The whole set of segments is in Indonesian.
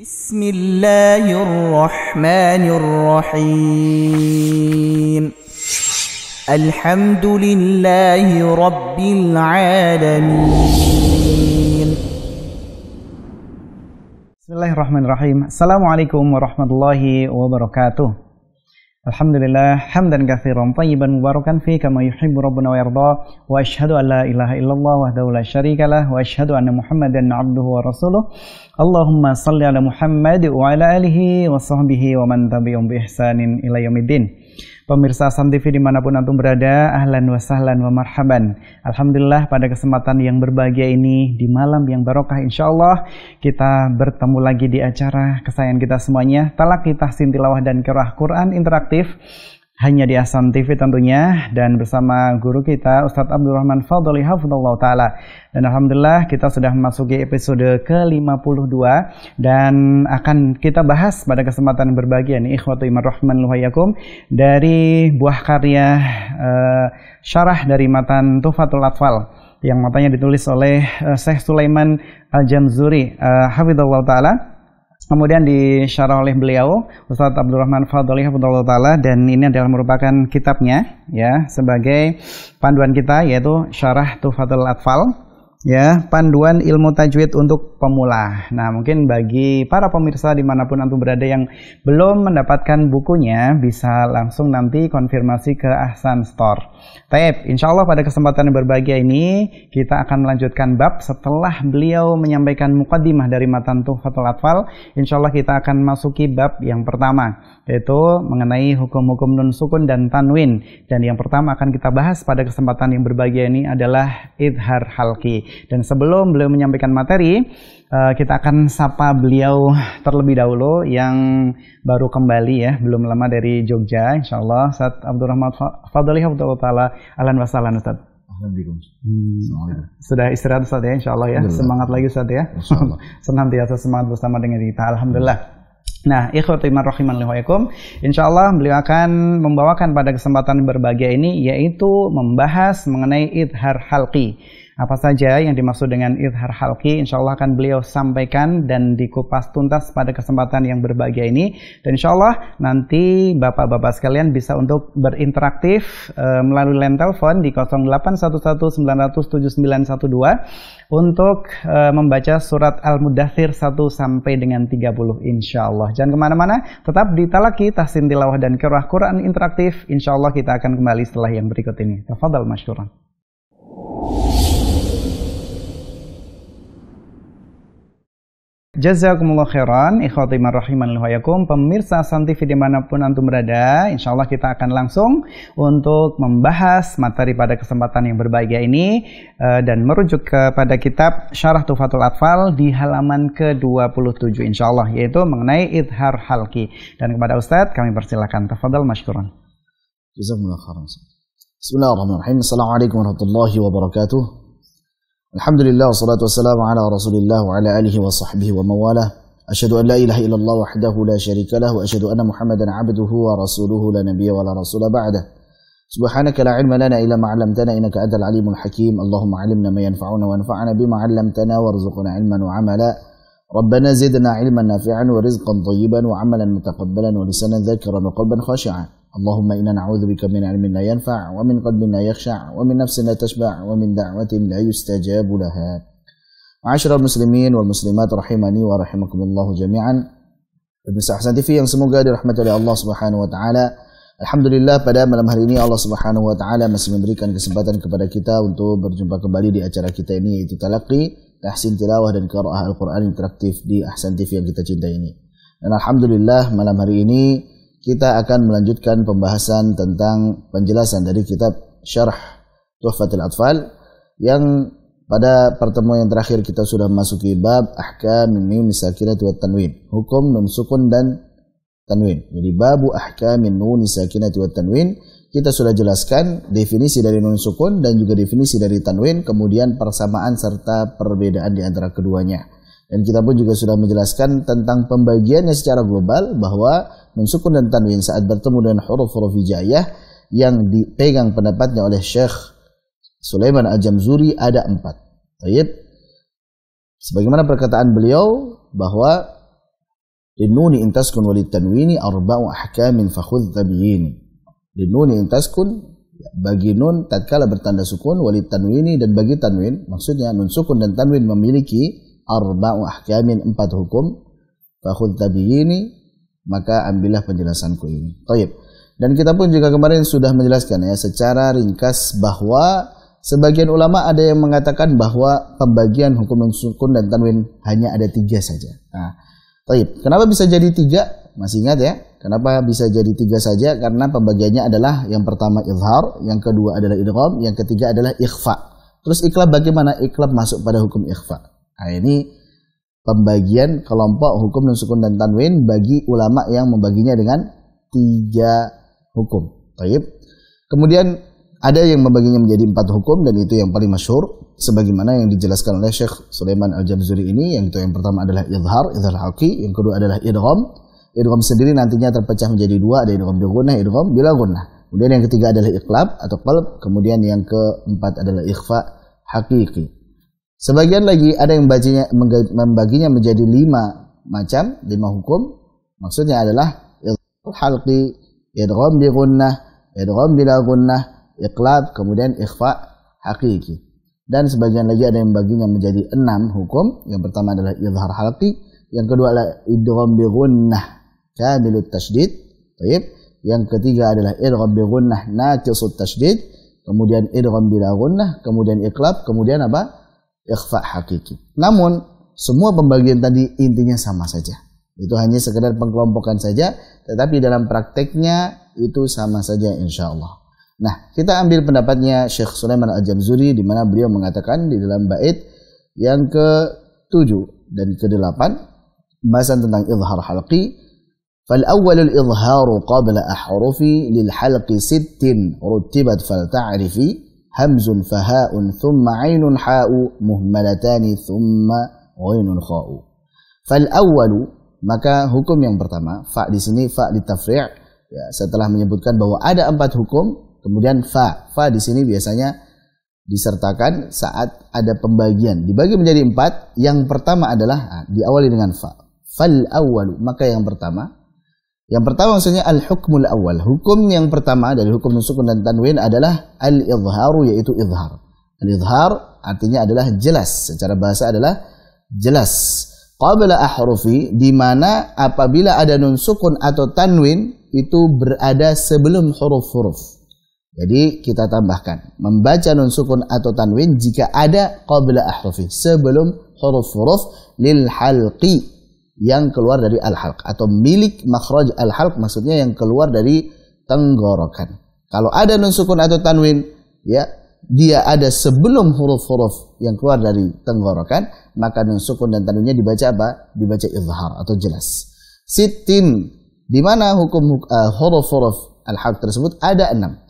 بسم الله الرحمن الرحيم الحمد لله رب العالمين بسم الله الرحمن الرحيم السلام عليكم ورحمة الله وبركاته الحمد لله حمدا كثيرا طيبا مباركا فيه كما يحب ربنا ويرضاه واشهد ان لا اله الا الله وحده لا شريك له واشهد ان محمدا عبده ورسوله اللهم صل على محمد وعلى اله وصحبه ومن تبعهم باحسان الى يوم الدين Pemirsa Sam TV dimanapun antum berada, ahlan wa sahlan wa marhaban. Alhamdulillah pada kesempatan yang berbahagia ini, di malam yang barokah insya Allah, kita bertemu lagi di acara kesayangan kita semuanya, Talak Kita Sintilawah dan Kerah Quran Interaktif hanya di Asam TV tentunya dan bersama guru kita Ustadz Abdul Abdurrahman Fadli Hafidullah Ta'ala dan Alhamdulillah kita sudah memasuki episode ke-52 dan akan kita bahas pada kesempatan berbagi ini Ikhwatu Iman Rahman Luhayakum dari buah karya uh, syarah dari matan Tufatul Atfal yang matanya ditulis oleh uh, Syekh Sulaiman Al-Jamzuri uh, eh, Hafidullah Ta'ala Kemudian disyarah oleh beliau Ustadz Abdurrahman Rahman Fadli Ta'ala dan ini adalah merupakan kitabnya ya sebagai panduan kita yaitu Syarah Tuhfatul Atfal ya panduan ilmu tajwid untuk pemula. Nah mungkin bagi para pemirsa dimanapun antum berada yang belum mendapatkan bukunya bisa langsung nanti konfirmasi ke Ahsan Store. Taib, insya Allah pada kesempatan yang berbahagia ini kita akan melanjutkan bab setelah beliau menyampaikan mukadimah dari Matan Tuhfatul Atfal. Insya Allah kita akan masuki bab yang pertama yaitu mengenai hukum-hukum nun sukun dan tanwin. Dan yang pertama akan kita bahas pada kesempatan yang berbahagia ini adalah idhar halki. Dan sebelum beliau menyampaikan materi, eh, kita akan sapa beliau terlebih dahulu yang baru kembali ya, belum lama dari Jogja. Insya Allah, Ustaz Abdurrahman Fadli Ta'ala, Alan Wasalan Ustaz. Hmm. Sudah istirahat Ustaz ya, insya Allah ya. Semangat lagi Ustaz ya. biasa semangat bersama dengan kita. Alhamdulillah. Nah, ikhwatiman rahiman lihuaikum. Insya Allah beliau akan membawakan pada kesempatan berbahagia ini, yaitu membahas mengenai idhar halqi apa saja yang dimaksud dengan izhar halki, insya Allah akan beliau sampaikan dan dikupas tuntas pada kesempatan yang berbahagia ini. Dan insya Allah nanti bapak-bapak sekalian bisa untuk berinteraktif e, melalui line telepon di 0811907912 untuk e, membaca surat Al-Mudathir 1 sampai dengan 30 insya Allah. Jangan kemana-mana, tetap di Talaki, Tahsin Tilawah dan Kerah Quran Interaktif. Insya Allah kita akan kembali setelah yang berikut ini. Tafadhal masyurah. Jazakumullah khairan, ikhwati marrahiman lihwayakum, pemirsa Sam TV dimanapun antum berada, insya Allah kita akan langsung untuk membahas materi pada kesempatan yang berbahagia ini eh, dan merujuk kepada kitab Syarah Tufatul Atfal di halaman ke-27 insya Allah, yaitu mengenai Idhar Halki. Dan kepada Ustadz kami persilahkan, tafadal masyukuran. Jazakumullah khairan. Bismillahirrahmanirrahim. Assalamualaikum warahmatullahi wabarakatuh. الحمد لله والصلاة والسلام على رسول الله وعلى آله وصحبه ومن والاه أشهد أن لا إله إلا الله وحده لا شريك له وأشهد أن محمدا عبده ورسوله لا نبي ولا رسول بعده سبحانك لا علم لنا إلا ما علمتنا إنك أنت العليم الحكيم اللهم علمنا ما ينفعنا وانفعنا بما علمتنا وارزقنا علما وعملا ربنا زدنا علما نافعا ورزقا طيبا وعملا متقبلا ولسانا ذاكرا وقلبا خاشعا اللهم إنا نعوذ بك من علم لا ينفع ومن قلب لا يخشع ومن نفس لا تشبع ومن دعوة لا يستجاب لها معاشر المسلمين والمسلمات رحمني ورحمكم الله جميعا Ibn Hasan TV yang semoga dirahmati oleh Allah Subhanahu wa taala. Alhamdulillah pada malam hari ini Allah Subhanahu wa taala masih memberikan kesempatan kepada kita untuk berjumpa kembali di acara kita ini yaitu Talaqi, Tahsin Tilawah dan Qiraah Al-Qur'an interaktif di Ahsan TV yang kita cintai ini. Dan alhamdulillah malam hari ini kita akan melanjutkan pembahasan tentang penjelasan dari kitab Syarah Tuhfatul Atfal yang pada pertemuan yang terakhir kita sudah masuki bab ahkam mim sakinat wa tanwin, hukum nun sukun dan tanwin. Jadi babu ahkam nun sakinat wa tanwin kita sudah jelaskan definisi dari nun sukun dan juga definisi dari tanwin, kemudian persamaan serta perbedaan di antara keduanya. Dan kita pun juga sudah menjelaskan tentang pembagiannya secara global bahwa mensukun dan tanwin saat bertemu dengan huruf-huruf hijaiyah yang dipegang pendapatnya oleh Syekh Sulaiman Al-Jamzuri ada empat. Baik. Sebagaimana perkataan beliau bahwa Linnuni intaskun walid tanwini arba'u ahkamin fakhud tabiyin. Linnuni intaskun ya, bagi nun tatkala bertanda sukun walid tanwini dan bagi tanwin maksudnya nun sukun dan tanwin memiliki arba'u ahkamin empat hukum fakhud tabiyini maka ambillah penjelasanku ini. Taib. Dan kita pun juga kemarin sudah menjelaskan ya secara ringkas bahwa sebagian ulama ada yang mengatakan bahwa pembagian hukum sukun dan tanwin hanya ada tiga saja. Nah, taib. Kenapa bisa jadi tiga? Masih ingat ya? Kenapa bisa jadi tiga saja? Karena pembagiannya adalah yang pertama ilhar yang kedua adalah idgham, yang ketiga adalah ikhfa. Terus iklab bagaimana? Iklab masuk pada hukum ikhfa. Nah, ini pembagian kelompok hukum dan sukun dan tanwin bagi ulama yang membaginya dengan tiga hukum. Taib. Kemudian ada yang membaginya menjadi empat hukum dan itu yang paling masyur, sebagaimana yang dijelaskan oleh Syekh Sulaiman al jamzuri ini yang itu yang pertama adalah idhar, idhar haqi, yang kedua adalah idgham, idgham sendiri nantinya terpecah menjadi dua ada idgham bigunnah idgham bila gunnah kemudian yang ketiga adalah iqlab atau qalb kemudian yang keempat adalah ikhfa hakiki Sebagian lagi ada yang membaginya, membaginya menjadi lima macam, lima hukum. Maksudnya adalah halqi, idgham bi gunnah, idgham bila gunnah, iqlab, kemudian ikhfa hakiki. Dan sebagian lagi ada yang membaginya menjadi enam hukum. Yang pertama adalah idhar halqi, yang kedua adalah idgham bi gunnah, kamilut tasydid. Baik. Yang ketiga adalah idgham bi gunnah, naqisut tasydid. Kemudian idgham bila gunnah, kemudian iqlab, kemudian apa? ikhfa hakiki. Namun semua pembagian tadi intinya sama saja. Itu hanya sekedar pengkelompokan saja, tetapi dalam prakteknya itu sama saja insya Allah. Nah, kita ambil pendapatnya Syekh Sulaiman Al-Jamzuri di mana beliau mengatakan di dalam bait yang ke-7 dan ke-8 pembahasan tentang izhar halqi فالأول الإظهار قبل أحرفي للحلق ست رتبت فلتعرفي همز فهاء ثم عين حاء مهملتان ثم غين خاء فالأول awwalu maka hukum yang pertama fa di sini fa di tafri' ya setelah menyebutkan bahwa ada empat hukum kemudian fa fa di sini biasanya disertakan saat ada pembagian. Dibagi menjadi empat. Yang pertama adalah ah, diawali dengan fa. Fal awalu. Maka yang pertama yang pertama maksudnya al-hukmul awal. Hukum yang pertama dari hukum sukun dan tanwin adalah al-izharu yaitu izhar. Al-izhar artinya adalah jelas. Secara bahasa adalah jelas. Qabla ahrufi di mana apabila ada nun sukun atau tanwin itu berada sebelum huruf-huruf. Jadi kita tambahkan membaca nun sukun atau tanwin jika ada qabla ahrufi sebelum huruf-huruf lil halqi yang keluar dari al-halq atau milik makhraj al-halq maksudnya yang keluar dari tenggorokan. Kalau ada nun sukun atau tanwin, ya dia ada sebelum huruf-huruf yang keluar dari tenggorokan, maka nun sukun dan tanwinnya dibaca apa? Dibaca izhar atau jelas. Sitin di mana hukum huruf eh, huruf-huruf al-halq tersebut ada enam.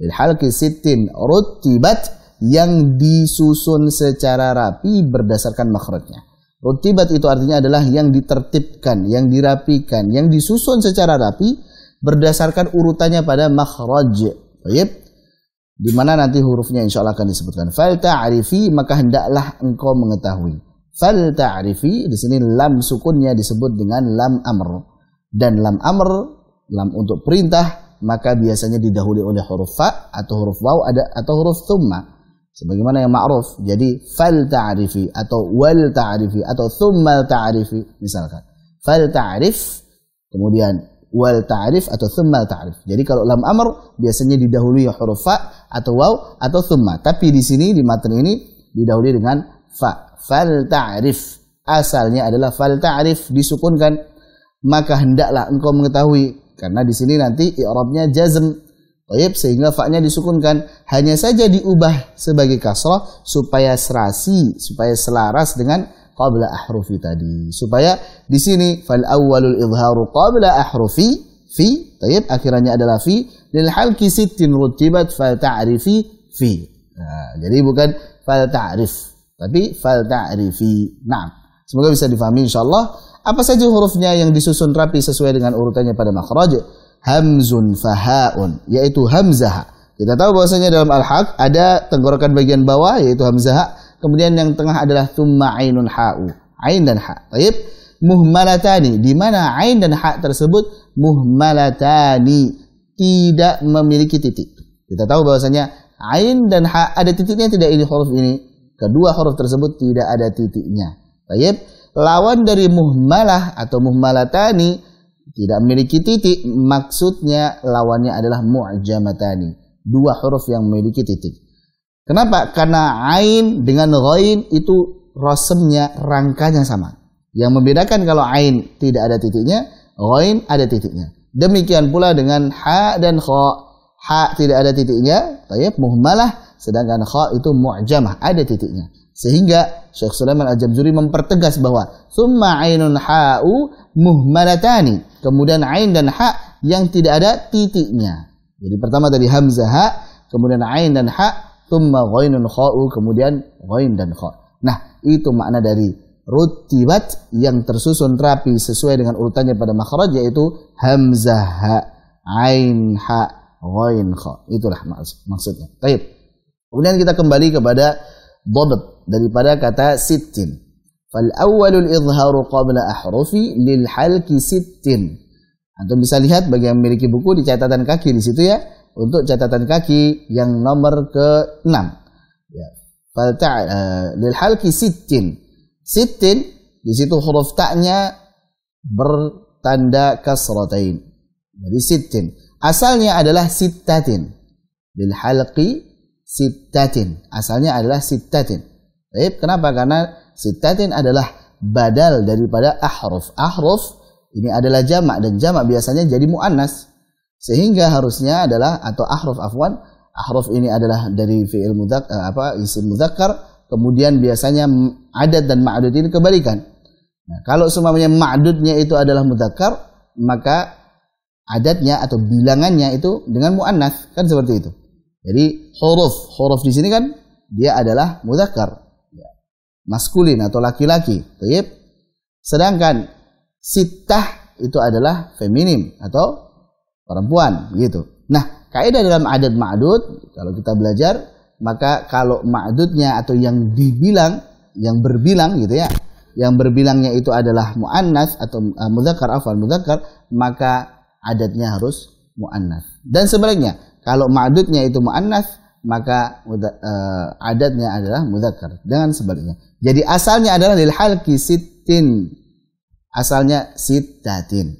Al-halqi sitin rutibat yang disusun secara rapi berdasarkan makhrajnya. Rutibat itu artinya adalah yang ditertibkan, yang dirapikan, yang disusun secara rapi berdasarkan urutannya pada makhraj. Baik. Di mana nanti hurufnya insya Allah akan disebutkan. Fal ta'rifi maka hendaklah engkau mengetahui. Fal ta'rifi di sini lam sukunnya disebut dengan lam amr. Dan lam amr, lam untuk perintah, maka biasanya didahului oleh huruf fa atau huruf waw ada atau huruf thumma sebagaimana yang ma'ruf jadi fal ta'rifi atau wal ta'rifi atau thumma ta'rifi misalkan fal ta'rif kemudian wal ta'rif atau thumma ta'rif jadi kalau lam amr biasanya didahului huruf fa atau waw atau thumma tapi di sini di materi ini didahului dengan fa fal ta'rif asalnya adalah fal ta'rif disukunkan maka hendaklah engkau mengetahui karena di sini nanti i'rabnya jazm Taib sehingga faknya disukunkan hanya saja diubah sebagai kasrah supaya serasi supaya selaras dengan qabla ahrufi tadi supaya di sini fal awwalul izharu qabla ahrufi fi taib akhirannya adalah fi lil halqi sittin rutibat fal ta'rifi fi nah, jadi bukan fal ta'rif tapi fal ta'rifi nah semoga bisa difahami insyaallah apa saja hurufnya yang disusun rapi sesuai dengan urutannya pada makhraj hamzun fahaun yaitu hamzah. Kita tahu bahwasanya dalam al-haq ada tenggorokan bagian bawah yaitu hamzah, kemudian yang tengah adalah thumma ainun ha'u, ain dan ha. Baik, muhmalatani di mana ain dan ha tersebut muhmalatani tidak memiliki titik. Kita tahu bahwasanya ain dan ha ada titiknya tidak ini huruf ini. Kedua huruf tersebut tidak ada titiknya. Baik, lawan dari muhmalah atau muhmalatani tidak memiliki titik maksudnya lawannya adalah mu'jamatani dua huruf yang memiliki titik kenapa karena ain dengan ghain itu rosemnya rangkanya sama yang membedakan kalau ain tidak ada titiknya ghain ada titiknya demikian pula dengan ha dan kha ha tidak ada titiknya tayyib muhmalah sedangkan kha itu mu'jamah ada titiknya sehingga Syekh Sulaiman Al-Jabzuri mempertegas bahwa summa ainun ha'u muhmalatani. Kemudian ain dan ha yang tidak ada titiknya. Jadi pertama tadi hamzah ha, kemudian ain dan ha, thumma ghainun kha'u, kemudian ghain dan kha. Nah, itu makna dari rutibat yang tersusun rapi sesuai dengan urutannya pada makhraj yaitu hamzah ha, ain ha, ghain kha. Itulah maksudnya. Baik. Kemudian kita kembali kepada dhabt daripada kata sittin. Fal awwalul izharu qabla ahrufi lil halki sittin. Nah, Antum bisa lihat bagi yang memiliki buku di catatan kaki di situ ya untuk catatan kaki yang nomor ke-6. Ya. Fal ta' eh, lil halki sittin. Sittin di situ huruf ta'nya bertanda kasratain. Jadi sittin. Asalnya adalah sittatin. Lil halki sittatin. Asalnya adalah sittatin. Baik, kenapa? Karena sitatin adalah badal daripada ahruf. Ahruf ini adalah jamak dan jamak biasanya jadi muannas. Sehingga harusnya adalah atau ahruf afwan, ahruf ini adalah dari fi'il mudzak eh, apa isim mudzakkar, kemudian biasanya adat dan ma'dud ini kebalikan. Nah, kalau semuanya ma'dudnya itu adalah mudzakkar, maka adatnya atau bilangannya itu dengan muannas, kan seperti itu. Jadi huruf, huruf di sini kan dia adalah mudzakkar maskulin atau laki-laki. Sedangkan sitah itu adalah feminim atau perempuan gitu. Nah, kaidah dalam adat ma'dud kalau kita belajar maka kalau ma'dudnya atau yang dibilang yang berbilang gitu ya yang berbilangnya itu adalah muannas atau uh, muzakkar afal muzakkar maka adatnya harus muannas dan sebaliknya kalau ma'dudnya itu muannas maka uh, adatnya adalah mudzakkar dengan sebaliknya jadi asalnya adalah lil halki sittin. Asalnya sittatin.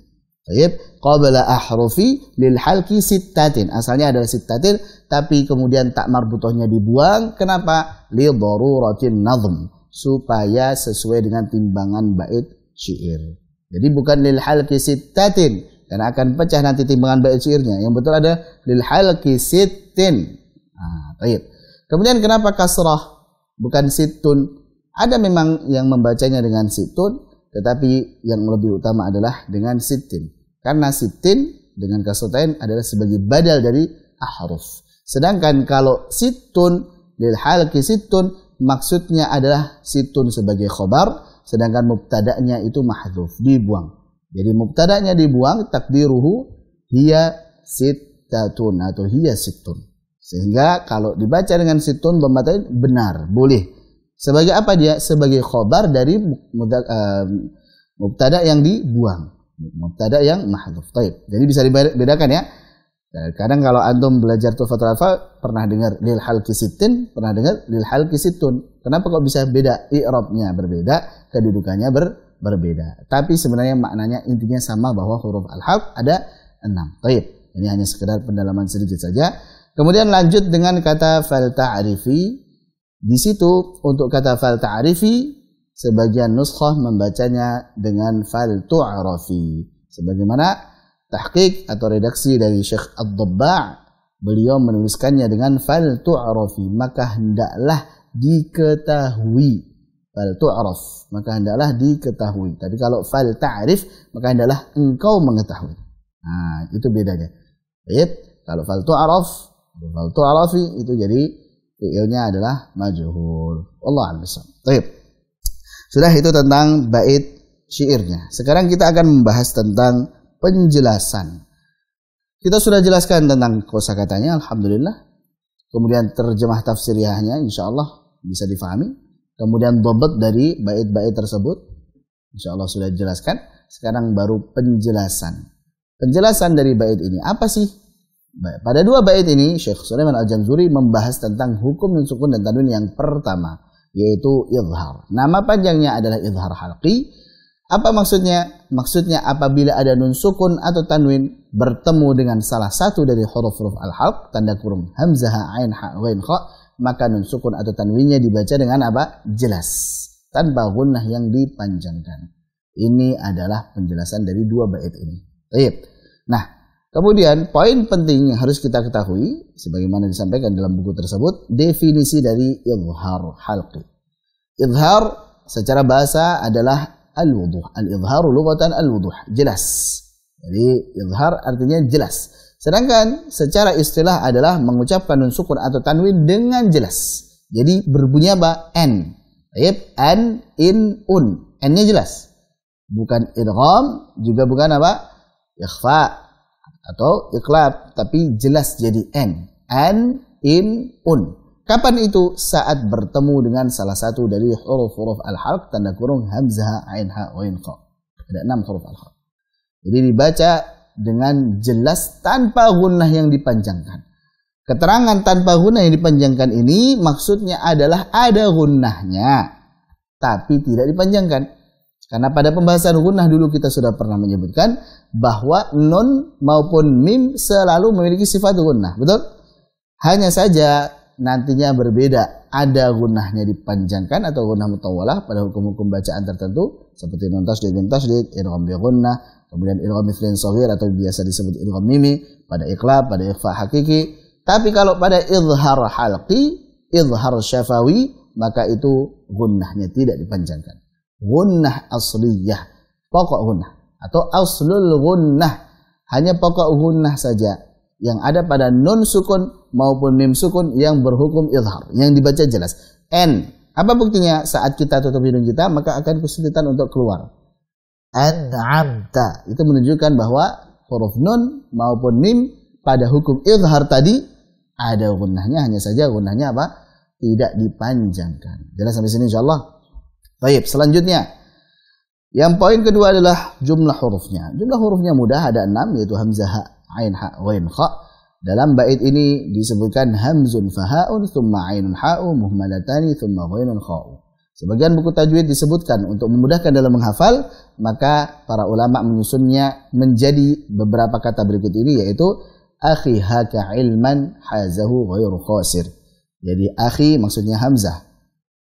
Baik, qabla ahrufi lil halki sittatin. Asalnya adalah sitatin, tapi kemudian tak marbutohnya dibuang. Kenapa? Li daruratin nazm. Supaya sesuai dengan timbangan bait syair. Jadi bukan lil halki sittatin karena akan pecah nanti timbangan bait syairnya. Yang betul ada lil halki sittin. Ah, baik. Kemudian kenapa kasrah bukan situn? Ada memang yang membacanya dengan situn, tetapi yang lebih utama adalah dengan sitin. Karena sitin dengan kasutain adalah sebagai badal dari ahruf. Sedangkan kalau situn lil ke situn maksudnya adalah situn sebagai khobar, sedangkan mubtadaknya itu mahruf, dibuang. Jadi mubtadaknya dibuang, takdiruhu hiya sitatun atau hiya situn. Sehingga kalau dibaca dengan situn pembatain benar, boleh sebagai apa dia? Sebagai khobar dari mubtada eh, yang dibuang. Mubtada yang mahdhuf. Taib. Jadi bisa dibedakan ya. Eh, kadang kalau antum belajar tufatul alfa pernah dengar lil hal kisitin, pernah dengar lil hal kisitun. Kenapa kok bisa beda? I'rabnya berbeda, kedudukannya ber, berbeda. Tapi sebenarnya maknanya intinya sama bahwa huruf al-haf ada enam. Taib. Ini hanya sekedar pendalaman sedikit saja. Kemudian lanjut dengan kata fal ta'rifi di situ untuk kata fal ta'rifi sebagian nuskhah membacanya dengan fal tu'rafi. Sebagaimana tahqiq atau redaksi dari Syekh Ad-Dabba' beliau menuliskannya dengan fal tu'rafi maka hendaklah diketahui fal tu'raf maka hendaklah diketahui tapi kalau fal ta'rif maka hendaklah engkau mengetahui nah itu bedanya baik kalau fal tu'raf fal tu'rafi itu jadi fiilnya adalah majhul. Allah alam. Baik. Sudah itu tentang bait syairnya. Sekarang kita akan membahas tentang penjelasan. Kita sudah jelaskan tentang kosakatanya alhamdulillah. Kemudian terjemah tafsiriahnya insyaallah bisa difahami. Kemudian dobat dari bait-bait tersebut insyaallah sudah dijelaskan. Sekarang baru penjelasan. Penjelasan dari bait ini apa sih? pada dua bait ini Syekh Sulaiman Al-Jamzuri membahas tentang hukum dan sukun dan tanwin yang pertama yaitu izhar. Nama panjangnya adalah izhar halqi. Apa maksudnya? Maksudnya apabila ada nun sukun atau tanwin bertemu dengan salah satu dari huruf-huruf al-halq tanda kurung hamzah, ain, ha, ghain, kha, maka nun sukun atau tanwinnya dibaca dengan apa? Jelas tanpa gunnah yang dipanjangkan. Ini adalah penjelasan dari dua bait ini. Baik. Nah, Kemudian poin penting yang harus kita ketahui sebagaimana disampaikan dalam buku tersebut definisi dari izhar halqi. Izhar secara bahasa adalah al-wuduh. Al-izhar lughatan al-wuduh, jelas. Jadi izhar artinya jelas. Sedangkan secara istilah adalah mengucapkan nun sukun atau tanwin dengan jelas. Jadi berbunyi apa? N. Baik, an, in, un. N-nya jelas. Bukan idgham, juga bukan apa? Ikhfa atau iklab tapi jelas jadi n, an in un kapan itu saat bertemu dengan salah satu dari huruf-huruf al-halq tanda kurung hamzah ain ha wain kha ada enam huruf al-halq jadi dibaca dengan jelas tanpa gunnah yang dipanjangkan keterangan tanpa gunnah yang dipanjangkan ini maksudnya adalah ada gunnahnya tapi tidak dipanjangkan karena pada pembahasan gunnah dulu kita sudah pernah menyebutkan bahwa nun maupun mim selalu memiliki sifat gunnah, betul? Hanya saja nantinya berbeda. Ada gunnahnya dipanjangkan atau gunnah mutawalah pada hukum-hukum bacaan tertentu seperti nun tasdid min tasdid, irham bi gunnah, kemudian irham miflin sawir atau biasa disebut irham mimi pada iklab, pada ikhfa hakiki. Tapi kalau pada izhar halqi, izhar syafawi, maka itu gunnahnya tidak dipanjangkan gunnah asliyah pokok gunnah atau aslul gunnah hanya pokok gunnah saja yang ada pada nun sukun maupun mim sukun yang berhukum ilhar yang dibaca jelas n apa buktinya saat kita tutup hidung kita maka akan kesulitan untuk keluar n an'amta itu menunjukkan bahwa huruf nun maupun mim pada hukum ilhar tadi ada gunnahnya hanya saja gunnahnya apa tidak dipanjangkan jelas sampai sini insyaallah Baik, selanjutnya. Yang poin kedua adalah jumlah hurufnya. Jumlah hurufnya mudah ada enam yaitu hamzah, ha, ain, ha, wain, kha. Dalam bait ini disebutkan hamzun fahaun thumma ainun ha'u muhmalatani thumma wainun kha'u. Sebagian buku tajwid disebutkan untuk memudahkan dalam menghafal, maka para ulama menyusunnya menjadi beberapa kata berikut ini yaitu akhi haka ilman hazahu ghairu khasir. Jadi akhi maksudnya hamzah.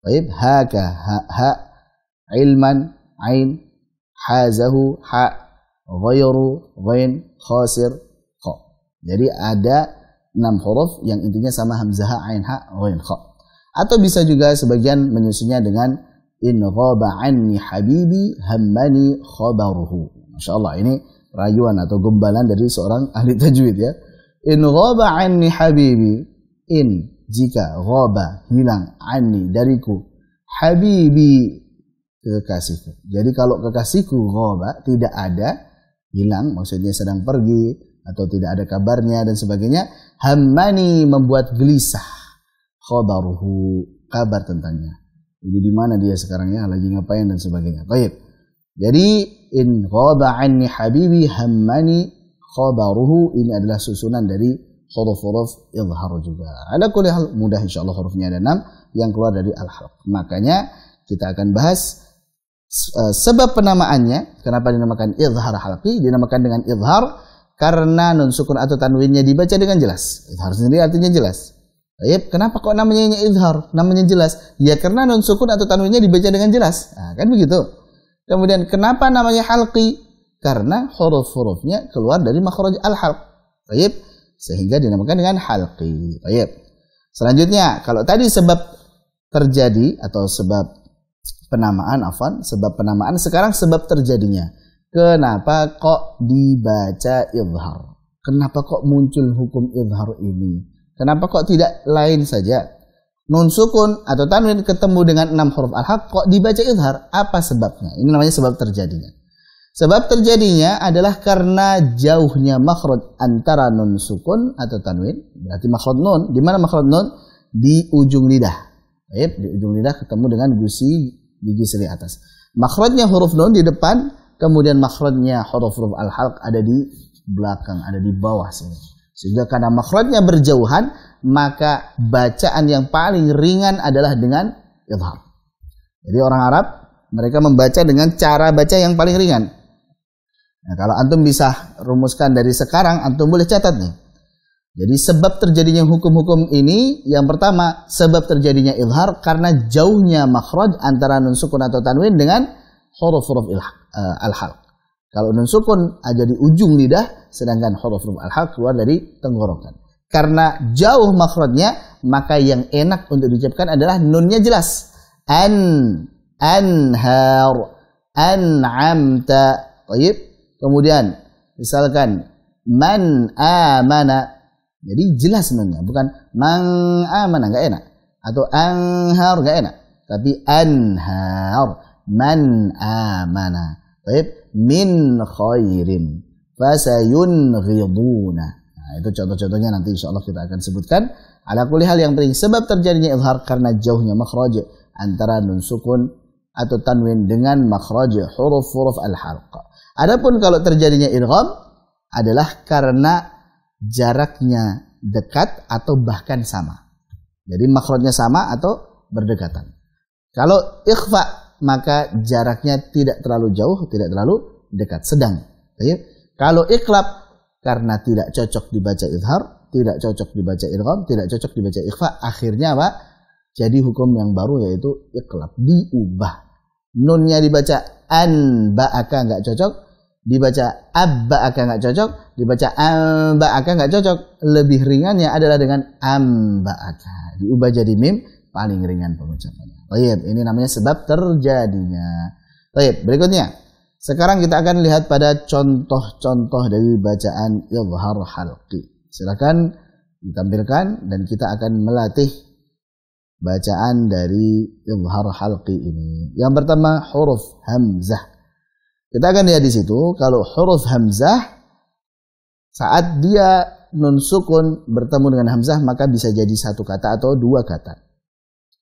Baik, haka ha, ha ilman ain hazahu ha ghayru ghain khasir kha jadi ada enam huruf yang intinya sama hamzah ain ha ghain kha atau bisa juga sebagian menyusunnya dengan in ghaba anni habibi hammani khabaruhu Masya Allah ini rayuan atau gombalan dari seorang ahli tajwid ya in ghaba anni habibi in jika ghaba hilang anni dariku habibi kekasihku. Jadi kalau kekasihku ghoba tidak ada hilang maksudnya sedang pergi atau tidak ada kabarnya dan sebagainya hammani membuat gelisah khabaruhu kabar tentangnya. Jadi di mana dia sekarang ya lagi ngapain dan sebagainya. Baik. Jadi in ghaba anni habibi hammani khabaruhu ini adalah susunan dari huruf-huruf izhar juga. Ada kuliah mudah insyaallah hurufnya ada enam yang keluar dari al-harf. Makanya kita akan bahas E, sebab penamaannya kenapa dinamakan izhar halqi dinamakan dengan izhar karena nun sukun atau tanwinnya dibaca dengan jelas izhar sendiri artinya jelas Baik, kenapa kok namanya izhar? Namanya jelas. Ya karena nun sukun atau tanwinnya dibaca dengan jelas. Nah, kan begitu. Kemudian kenapa namanya halqi? Karena huruf-hurufnya keluar dari makhraj al-halq. Baik, sehingga dinamakan dengan halqi. Baik. Selanjutnya, kalau tadi sebab terjadi atau sebab penamaan afan sebab penamaan sekarang sebab terjadinya kenapa kok dibaca izhar kenapa kok muncul hukum izhar ini kenapa kok tidak lain saja nun sukun atau tanwin ketemu dengan enam huruf al-haq kok dibaca izhar apa sebabnya ini namanya sebab terjadinya sebab terjadinya adalah karena jauhnya makhraj antara nun sukun atau tanwin berarti makhraj nun di mana makhraj nun di ujung lidah Baik, di ujung lidah ketemu dengan gusi gigi seri atas. Makhrajnya huruf nun di depan, kemudian makhrajnya huruf-huruf al-halq ada di belakang, ada di bawah sini. Sehingga karena makhrajnya berjauhan, maka bacaan yang paling ringan adalah dengan idhar. Jadi orang Arab mereka membaca dengan cara baca yang paling ringan. Nah, kalau antum bisa rumuskan dari sekarang, antum boleh catat nih. Jadi sebab terjadinya hukum-hukum ini yang pertama sebab terjadinya ilhar karena jauhnya makhraj antara nun sukun atau tanwin dengan huruf-huruf uh, eh, al Kalau nun sukun aja di ujung lidah sedangkan huruf-huruf al keluar dari tenggorokan. Karena jauh makhrajnya maka yang enak untuk diucapkan adalah nunnya jelas. An anhar an'amta. Baik. Kemudian misalkan man amana jadi jelas sebenarnya bukan man amana ah, nggak enak atau anhar enggak enak, tapi anhar man amana. Ah, Baik, min khairin fasayunghiduna. Nah, itu contoh-contohnya nanti insya Allah kita akan sebutkan. Ala kulli hal yang penting sebab terjadinya izhar karena jauhnya makhraj antara nun sukun atau tanwin dengan makhraj huruf-huruf al-halqa. Adapun kalau terjadinya idgham adalah karena jaraknya dekat atau bahkan sama. Jadi makhrajnya sama atau berdekatan. Kalau ikhfa maka jaraknya tidak terlalu jauh, tidak terlalu dekat, sedang. Okay. Iya. Kalau ikhlab karena tidak cocok dibaca izhar, tidak cocok dibaca irgham, tidak cocok dibaca ikhfa, akhirnya apa? Jadi hukum yang baru yaitu ikhlab diubah. Nunnya dibaca an ba'aka nggak cocok, dibaca abba akan nggak cocok, dibaca amba akan nggak cocok. Lebih ringannya adalah dengan amba akan. Diubah jadi mim paling ringan pengucapannya. Baik, ini namanya sebab terjadinya. Baik, berikutnya. Sekarang kita akan lihat pada contoh-contoh dari bacaan izhar halqi. Silakan ditampilkan dan kita akan melatih bacaan dari izhar halqi ini. Yang pertama huruf hamzah. Kita akan lihat di situ kalau huruf hamzah saat dia nun sukun bertemu dengan hamzah maka bisa jadi satu kata atau dua kata.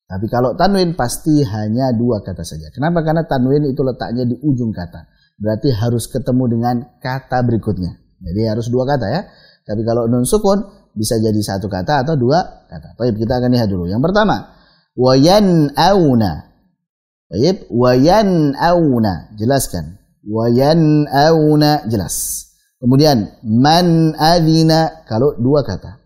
Tapi kalau tanwin pasti hanya dua kata saja. Kenapa? Karena tanwin itu letaknya di ujung kata. Berarti harus ketemu dengan kata berikutnya. Jadi harus dua kata ya. Tapi kalau nun sukun bisa jadi satu kata atau dua kata. Baik, kita akan lihat dulu. Yang pertama, wayan auna. Baik, wayan auna. Jelaskan wayan'auna jelas. Kemudian man adina kalau dua kata.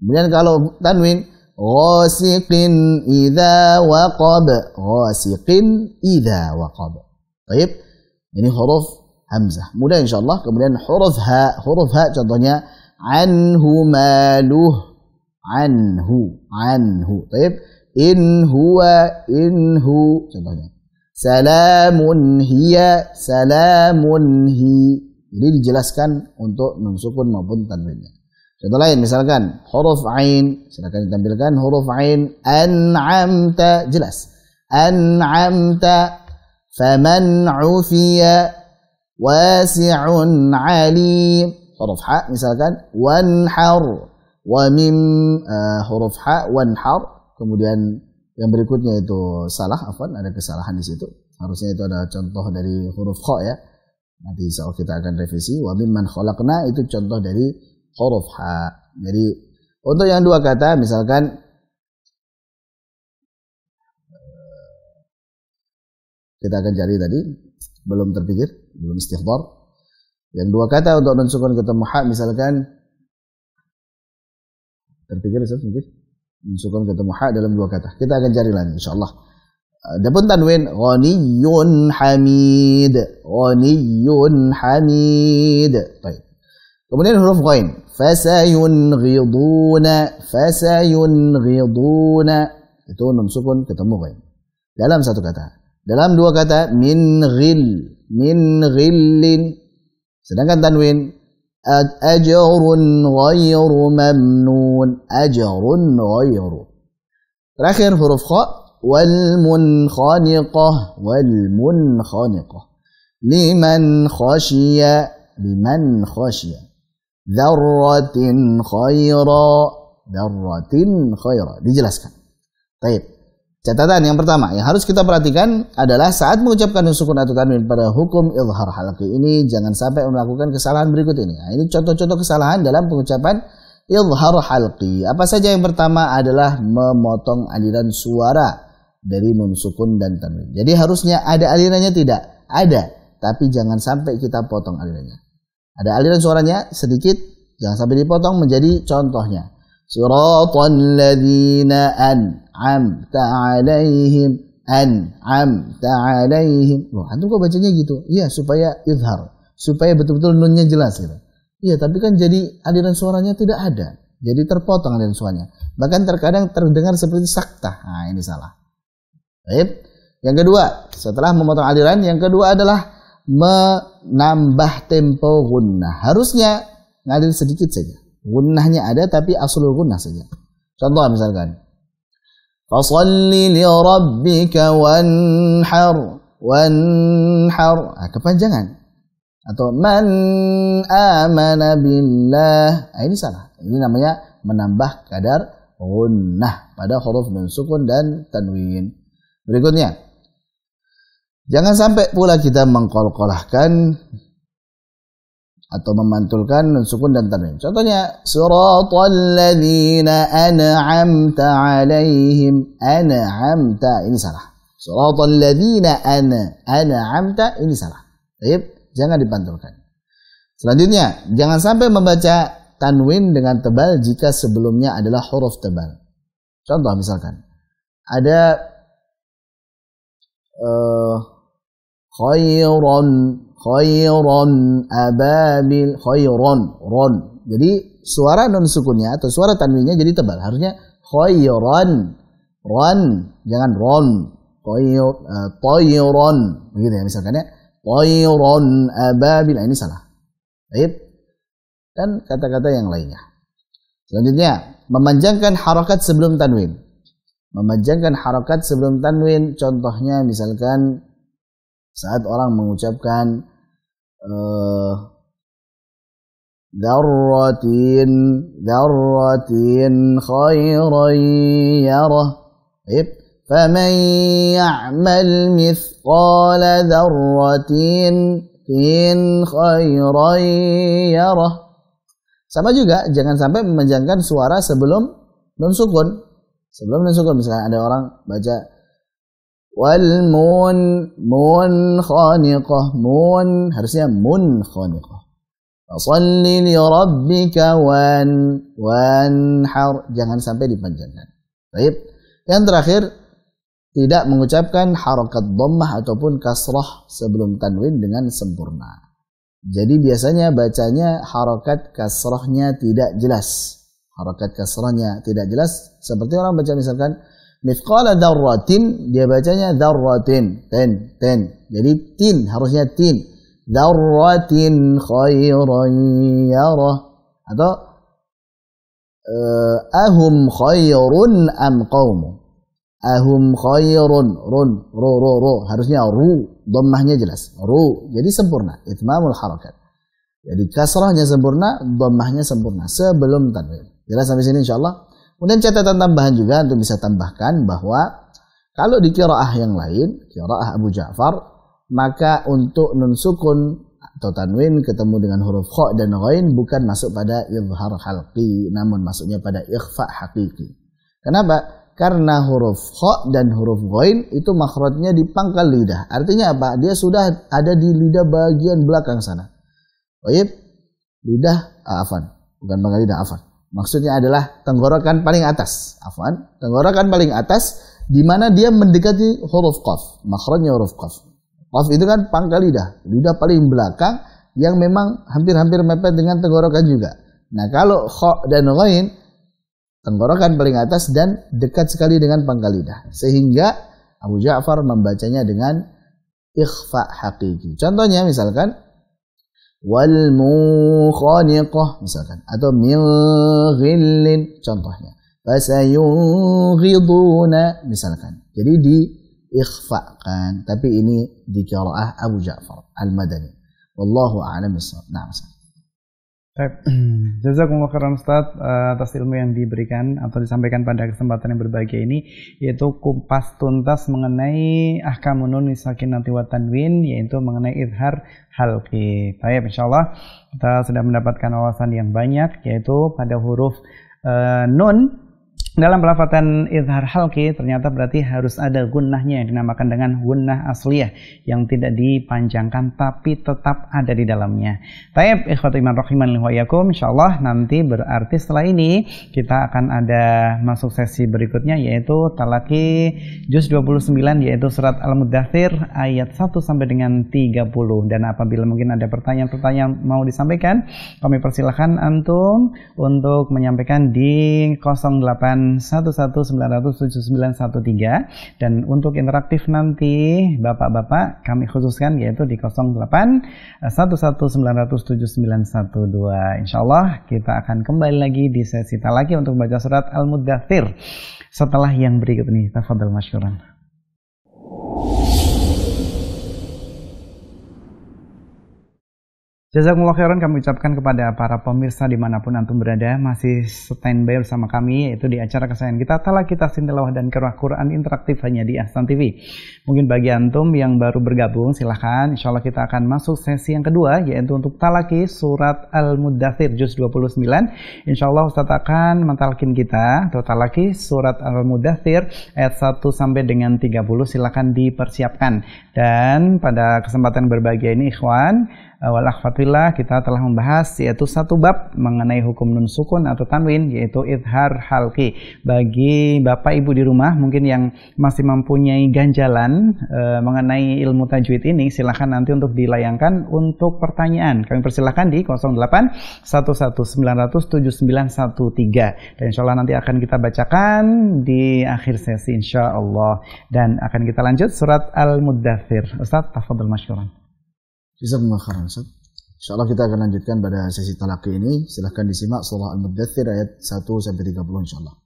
Kemudian kalau tanwin ghasiqin idza waqab. Ghasiqin idza waqab. Baik. Ini huruf hamzah. Mudah insyaallah. Kemudian huruf ha, huruf ha contohnya anhu maluh anhu anhu. Baik. In huwa inhu contohnya. Salamun hiya, salamun hi. Jadi dijelaskan untuk nun sukun maupun tanwinnya. Contoh lain misalkan huruf ain, silakan ditampilkan huruf ain an'amta jelas. An'amta faman 'ufiya wasi'un 'alim. Huruf ha misalkan wanhar wa mim uh, huruf ha wanhar kemudian yang berikutnya itu salah, afan ada kesalahan di situ. Harusnya itu ada contoh dari huruf kho ya. Nanti insya Allah kita akan revisi. Wa mimman kholakna itu contoh dari huruf ha. Jadi untuk yang dua kata misalkan eh, kita akan cari tadi belum terpikir belum istighfar yang dua kata untuk nun sukun ketemu ha misalkan terpikir Ustaz mungkin Sukun ketemu ha dalam dua kata. Kita akan cari lagi insyaallah. Eh, pun tanwin ghaniyun hamid, ghaniyun hamid. Baik. Kemudian huruf ghain. Fasayun Ghiduna. Itu nun sukun ketemu ghain. Dalam satu kata. Dalam dua kata min ghil, min ghillin. Sedangkan tanwin أجر غير ممنون أجر غير الأخير huruf خاء والمنخنقة والمنخنقة لمن خشي لمن خشي ذرة خيرا ذرة خيرا دي جلسة طيب Catatan yang pertama yang harus kita perhatikan adalah saat mengucapkan sukun atau tanwin pada hukum ilhar halaki ini jangan sampai melakukan kesalahan berikut ini. Nah, ini contoh-contoh kesalahan dalam pengucapan ilhar halqi. Apa saja yang pertama adalah memotong aliran suara dari nun sukun dan tanwin. Jadi harusnya ada alirannya tidak? Ada, tapi jangan sampai kita potong alirannya. Ada aliran suaranya sedikit, jangan sampai dipotong menjadi contohnya. صراط الذين أنعمت عليهم أنعمت عليهم loh antum kok bacanya gitu iya supaya izhar supaya betul-betul nunnya jelas gitu iya tapi kan jadi aliran suaranya tidak ada jadi terpotong aliran suaranya bahkan terkadang terdengar seperti sakta nah ini salah baik yang kedua setelah memotong aliran yang kedua adalah menambah tempo gunnah harusnya ngalir sedikit saja gunahnya ada tapi aslul gunah saja. Contoh misalkan. Fasalli li rabbika wanhar wanhar. Ah, kepanjangan. Atau man amana billah. Ah, ini salah. Ini namanya menambah kadar gunnah pada huruf nun sukun dan tanwin. Berikutnya. Jangan sampai pula kita mengkolkolahkan atau memantulkan nun sukun dan tanwin. Contohnya suratul ladzina an'amta alaihim an'amta ini salah. Suratul ladzina an an'amta ini salah. Baik, jangan dipantulkan. Selanjutnya, jangan sampai membaca tanwin dengan tebal jika sebelumnya adalah huruf tebal. Contoh misalkan ada uh, khairan khairon ababil khairon ron. Jadi suara non sukunnya atau suara tanwinnya jadi tebal. Harusnya khairon ron jangan ron khairon eh, uh, begitu ya misalkan ya khairon ababil nah, ini salah. Baik. Dan kata-kata yang lainnya. Selanjutnya, memanjangkan harokat sebelum tanwin. Memanjangkan harokat sebelum tanwin, contohnya misalkan saat orang mengucapkan Dharratin, eh, Dharratin, daratin khairan yara yep. فمن يعمل Dharratin, ذرة فين خيرا sama juga jangan sampai memanjangkan suara sebelum nun sukun sebelum nun sukun misalnya ada orang baca Walmun mun khaniqah mun harusnya mun khaniqah. Fasalli li rabbika wan wanhar jangan sampai dipanjangkan. Baik. Yang terakhir tidak mengucapkan harokat dhammah ataupun kasrah sebelum tanwin dengan sempurna. Jadi biasanya bacanya harokat kasrahnya tidak jelas. Harokat kasrahnya tidak jelas seperti orang baca misalkan Mithqala darratin dia bacanya darratin ten ten. Jadi tin harusnya tin. Darratin khairan yara atau uh, ahum khairun am qaum. Ahum khairun run ru ru ru harusnya ru dhammahnya jelas. Ru jadi sempurna itmamul harakat. Jadi kasrahnya sempurna, dhammahnya sempurna sebelum tanwin. Jelas sampai sini insyaallah. Kemudian catatan tambahan juga untuk bisa tambahkan bahwa kalau di kiraah yang lain, kiraah Abu Ja'far, maka untuk nun sukun atau tanwin ketemu dengan huruf kho dan ghain bukan masuk pada izhar halqi, namun masuknya pada ikhfa hakiki. Kenapa? Karena huruf kho dan huruf ghain itu makhrajnya di pangkal lidah. Artinya apa? Dia sudah ada di lidah bagian belakang sana. Baik, lidah ah, afan, bukan pangkal lidah afan Maksudnya adalah tenggorokan paling atas. Afwan, tenggorokan paling atas di mana dia mendekati huruf qaf. Makhrajnya huruf qaf. Qaf itu kan pangkal lidah, lidah paling belakang yang memang hampir-hampir mepet dengan tenggorokan juga. Nah, kalau kho dan ghain tenggorokan paling atas dan dekat sekali dengan pangkal lidah. Sehingga Abu Ja'far membacanya dengan ikhfa hakiki. Contohnya misalkan والمنخنقة misalkan atau min ghillin contohnya fasayunghiduna misalkan jadi di ikhfakan tapi ini di qiraah Abu Ja'far Al-Madani wallahu a'lam bissawab nah misalkan. Jazakumullah khairan Ustaz eh, atas ilmu yang diberikan atau disampaikan pada kesempatan yang berbahagia ini yaitu kupas tuntas mengenai ahkamun nisakin nanti wa yaitu mengenai idhar halqi. Baik Allah kita sudah mendapatkan wawasan yang banyak yaitu pada huruf uh, nun dalam pelafatan izhar halki ternyata berarti harus ada gunnahnya yang dinamakan dengan gunnah asliyah yang tidak dipanjangkan tapi tetap ada di dalamnya. Taib ikhwatu iman rahiman liwayakum insyaallah nanti berarti setelah ini kita akan ada masuk sesi berikutnya yaitu talaki juz 29 yaitu surat al-mudathir ayat 1 sampai dengan 30 dan apabila mungkin ada pertanyaan-pertanyaan mau disampaikan kami persilahkan antum untuk menyampaikan di 08 089197913 dan untuk interaktif nanti Bapak-bapak kami khususkan yaitu di 08-11907912 insya Allah kita akan kembali lagi di sesi lagi untuk baca surat al mudathir setelah yang berikut ini. Tafadhol masyurah Jazakumullah khairan kami ucapkan kepada para pemirsa dimanapun antum berada masih standby bersama kami yaitu di acara kesayangan kita telah Kita Sintilawah dan Kerah Quran Interaktif hanya di Ahsan TV. Mungkin bagi antum yang baru bergabung silahkan insya Allah kita akan masuk sesi yang kedua yaitu untuk talaki surat al mudathir Juz 29. Insya Allah Ustaz akan mentalkin kita atau talaki surat al mudathir ayat 1 sampai dengan 30 silahkan dipersiapkan. Dan pada kesempatan berbahagia ini ikhwan Eh, wal kita telah membahas yaitu satu bab mengenai hukum nun sukun atau tanwin yaitu idhar halki. Bagi Bapak Ibu di rumah mungkin yang masih mempunyai ganjalan e, mengenai ilmu tajwid ini silahkan nanti untuk dilayangkan untuk pertanyaan. Kami persilahkan di 08 1197913 dan insya Allah nanti akan kita bacakan di akhir sesi insya Allah dan akan kita lanjut surat Al-Muddathir. Ustaz, tafadhol masyurah. Kisah pemakaran Ustaz. InsyaAllah kita akan lanjutkan pada sesi talak ini. Silahkan disimak surah Al-Mudathir ayat 1 sampai 30 insyaAllah.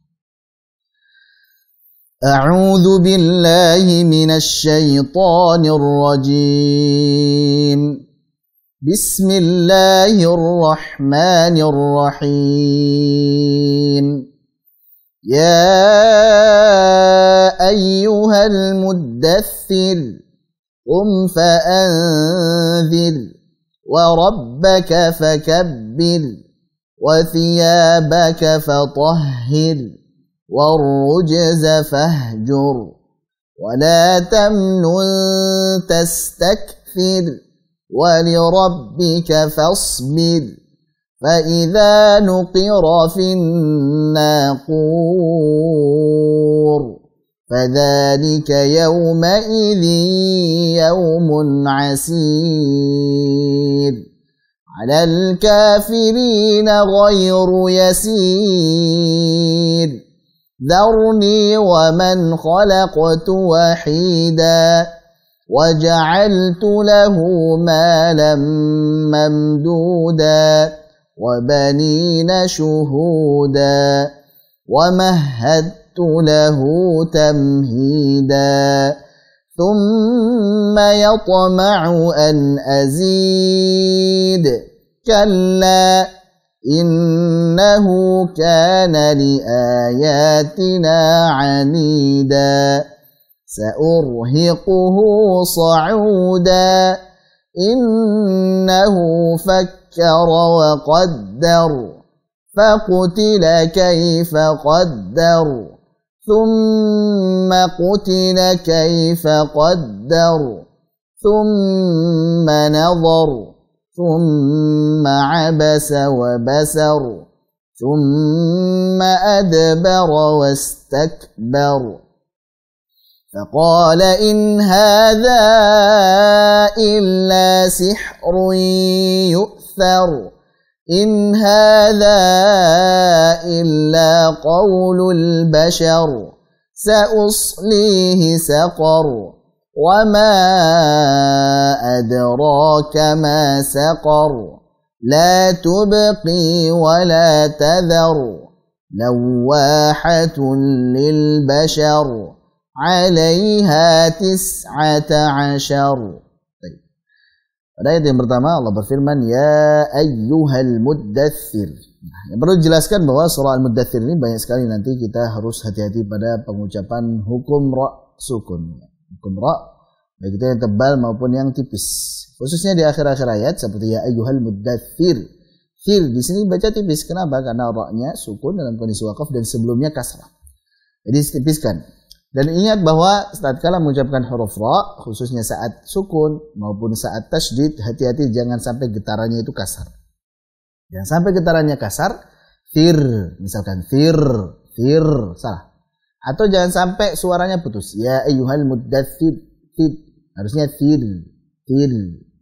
أعوذ بالله من الشيطان الرجيم بسم الله الرحمن الرحيم يا أيها المدثر قم فأنذر وربك فكبر وثيابك فطهر والرجز فاهجر ولا تمنن تستكثر ولربك فاصبر فإذا نقر في الناقور فذلك يومئذ يوم عسير على الكافرين غير يسير ذرني ومن خلقت وحيدا وجعلت له مالا ممدودا وبنين شهودا ومهدت له تمهيدا ثم يطمع ان ازيد كلا انه كان لاياتنا عنيدا سارهقه صعودا انه فكر وقدر فقتل كيف قدر ثم قتل كيف قدر ثم نظر ثم عبس وبسر ثم أدبر واستكبر فقال إن هذا إلا سحر يؤثر إن هذا إلا قول البشر سأصليه سقر وما أدراك ما سقر لا تبقي ولا تذر لواحة للبشر عليها تسعة عشر Pada ayat yang pertama Allah berfirman, Ya ayyuhal muddathir. Nah, yang perlu dijelaskan bahwa surah Al-Muddathir ini banyak sekali nanti kita harus hati-hati pada pengucapan hukum ra sukun. Hukum ra, baik itu yang tebal maupun yang tipis. Khususnya di akhir-akhir ayat seperti Ya ayyuhal muddathir. Thir di sini baca tipis. Kenapa? Karena ra sukun dalam kondisi wakaf dan sebelumnya kasrah. Jadi tipiskan. Dan ingat bahwa saat kala mengucapkan huruf ra, khususnya saat sukun maupun saat tasydid, hati-hati jangan sampai getarannya itu kasar. Jangan sampai getarannya kasar, tir, misalkan tir, tir, salah. Atau jangan sampai suaranya putus. Ya ayyuhal muddathir, tir. Harusnya tir, tir.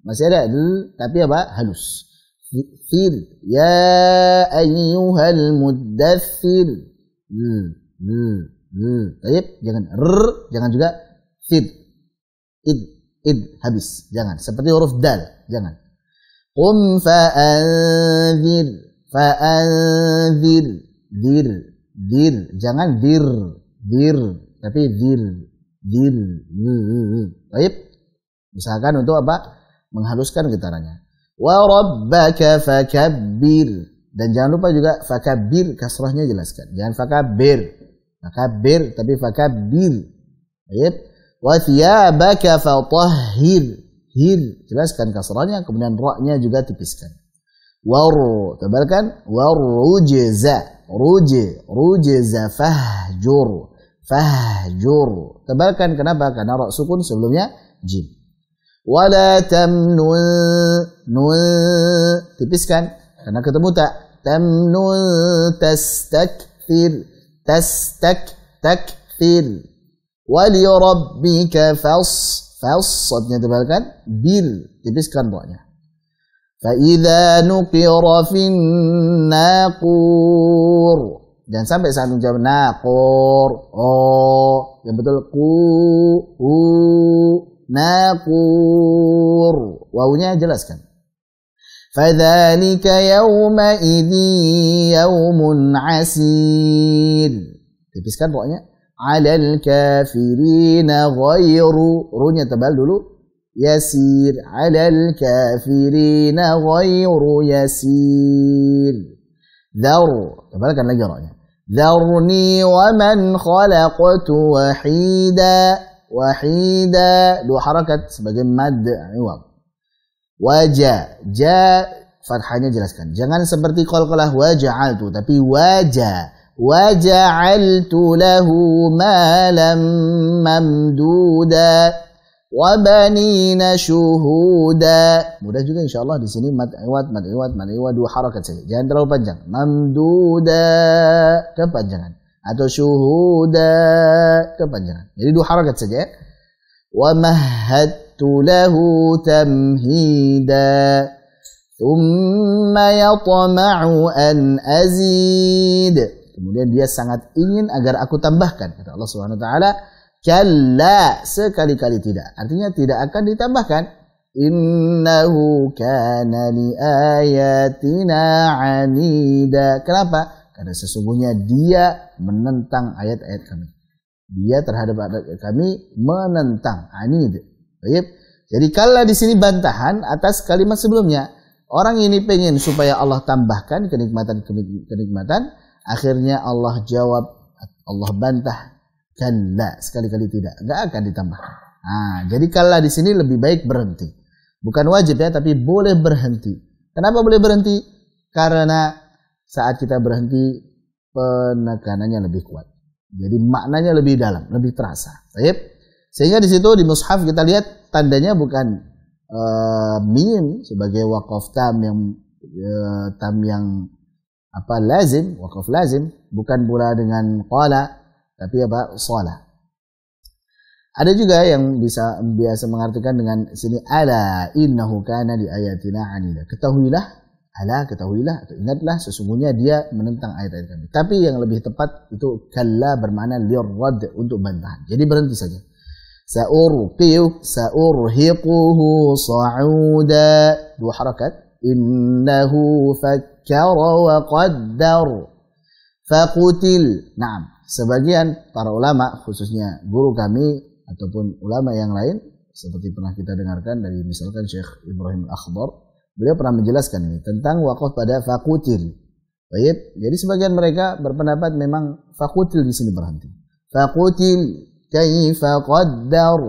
Masih ada l, tapi apa? Halus. Tir. Ya ayyuhal muddathir. L, hmm, l. Hmm. Hmm, taib, jangan R, jangan juga fid, id, id habis, jangan. Seperti huruf dal, jangan. Qum fa'anzir, fa'anzir, dir, dir, jangan dir, dir, tapi dir, dir, hmm, hmm, taib. Misalkan untuk apa? Menghaluskan getarannya. Wa rabbaka fakabbir. Dan jangan lupa juga fakabir kasrahnya jelaskan. Jangan fakabir Fakabir tapi fakabir. Ayat. Wa thiyabaka fatahhir. Hir jelaskan kasarannya, kemudian ra juga tipiskan. War tebalkan warujza. Ruj rujza fahjur. Fahjur. Tebalkan kenapa? Karena ra sukun sebelumnya jim. Wala tamnun nun tipiskan karena ketemu tak tamnun tastakthir tastakfir wali rabbika fas fas sadnya tebalkan bil tipiskan bawahnya فَإِذَا نُقِرَ فِي النَّاقُورِ Jangan sampai saat menjawab naqur, oh, yang betul ku, u, naqur. Wawunya jelaskan. فذلك يومئذ يوم عسير تبسكان pokoknya على الكافرين غير رونيا تبال dulu يسير على الكافرين غير يسير ذر تبال kan lagi رونيا ذرني ومن خلقت وحيدا وحيدا دو حركة sebagai mad عوض Wajah, Ja fathahnya jelaskan. Jangan seperti qalqalah tu, tapi wajah, wajah Waja'altu lahu malam mamduda wabani banina syuhuda. Mudah juga insyaallah di sini mad iwat mad iwat mad iwat dua harakat saja. Jangan terlalu panjang. Mamduda kepanjangan atau syuhuda kepanjangan. Jadi dua harakat saja ya. Wa mahad له تمهيدا ثم يطمع أن أزيد kemudian dia sangat ingin agar aku tambahkan kata Allah Subhanahu wa taala kalla sekali-kali tidak artinya tidak akan ditambahkan innahu kana li ayatina anida kenapa karena sesungguhnya dia menentang ayat-ayat kami dia terhadap ayat kami menentang anida. Baik. Jadi kalau di sini bantahan atas kalimat sebelumnya. Orang ini pengen supaya Allah tambahkan kenikmatan-kenikmatan. Akhirnya Allah jawab, Allah bantah. tidak kan sekali-kali tidak. Enggak akan ditambahkan. Nah, jadi kalau di sini lebih baik berhenti. Bukan wajib ya, tapi boleh berhenti. Kenapa boleh berhenti? Karena saat kita berhenti, penekanannya lebih kuat. Jadi maknanya lebih dalam, lebih terasa. Baik. Sehingga di situ di mushaf kita lihat tandanya bukan uh, eh, mim sebagai wakaf tam yang uh, tam yang apa lazim, wakaf lazim, bukan pula dengan qala tapi apa sola Ada juga yang bisa biasa mengartikan dengan sini ala innahu kana di ayatina anida. Ketahuilah ala ketahuilah atau ingatlah sesungguhnya dia menentang ayat-ayat kami. Tapi yang lebih tepat itu kalla bermakna lirad untuk bantahan. Jadi berhenti saja. سأرقيه سأرهقه صعودا دو harakat. إنه فكر وقدر فقتل نعم Sebagian para ulama khususnya guru kami ataupun ulama yang lain seperti pernah kita dengarkan dari misalkan Syekh Ibrahim Akhbar beliau pernah menjelaskan ini tentang wakaf pada fakutil. Baik, jadi sebagian mereka berpendapat memang fakutil di sini berhenti. Fakutil كيف قدر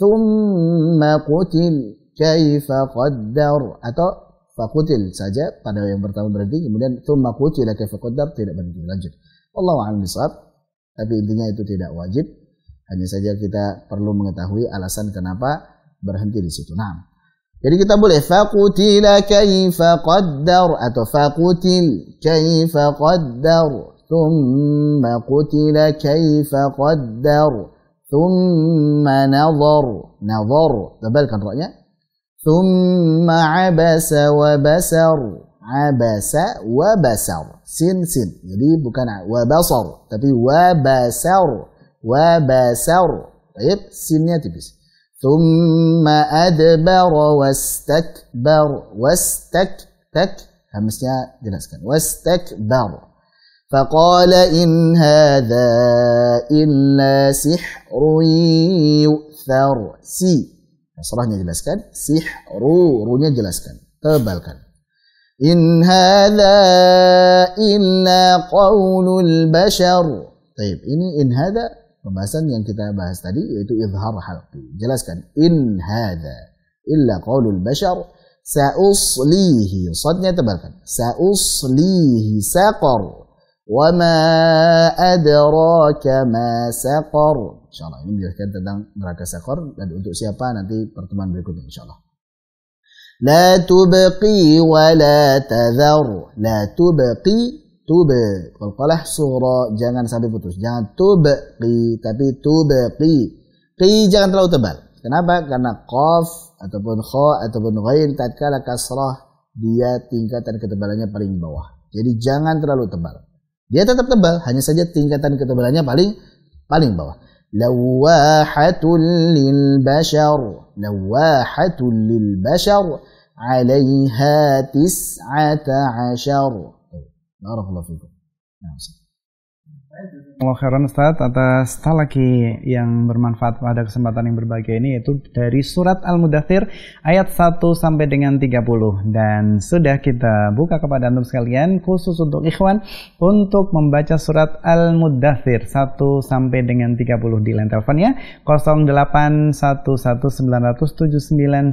ثم قتل كيف قدر atau fakutil saja pada yang pertama berhenti kemudian thumma قتل كيف قدر tidak berhenti lanjut Allah a'lam tapi intinya itu tidak wajib hanya saja kita perlu mengetahui alasan kenapa berhenti di situ nah jadi kita boleh fakutil كيف قدر atau fakutil كيف قدر thumma قتل كيف قدر ثم نظر نظر تبال كان رأيه ثم عبس وبسر عبس وبسر سن سن jadi يعني bukan وبصر tapi وبسر وبسر طيب سينnya tipis ثم أدبر واستكبر واستك تك همسnya jelaskan واستكبر فقال إن هذا إلا سحر يؤثر سي Nasrahnya jelaskan, سحر runya jelaskan, tebalkan. إن هذا إلا قول البشر طيب ini إن هذا pembahasan yang kita bahas tadi yaitu izhar halqi. Jelaskan in hadha illa qawlul bashar sa'uslihi. Sadnya tebalkan. Sa'uslihi saqar. أدراك ما سقر إن Insya Allah ini menjelaskan tentang neraka sekor. dan untuk siapa nanti pertemuan berikutnya insya Allah. لا تبقي ولا تذر لا تبقي tub qalqalah sura jangan sampai putus jangan tubqi tapi tubqi qi jangan terlalu tebal kenapa karena qaf ataupun kha ataupun tak tatkala kasrah dia tingkatan ketebalannya paling bawah jadi jangan terlalu tebal dia tetap tebal, hanya saja tingkatan ketebalannya paling paling bawah. Lawahatul lil bashar. Lawahatul lil bashar. Alaiha tis'ata ashar. Barakallahu fikum. Nah, Allah khairan Ustaz atas talaki yang bermanfaat pada kesempatan yang berbahagia ini yaitu dari surat Al-Mudathir ayat 1 sampai dengan 30 dan sudah kita buka kepada antum sekalian khusus untuk ikhwan untuk membaca surat Al-Mudathir 1 sampai dengan 30 di line ya 081190979112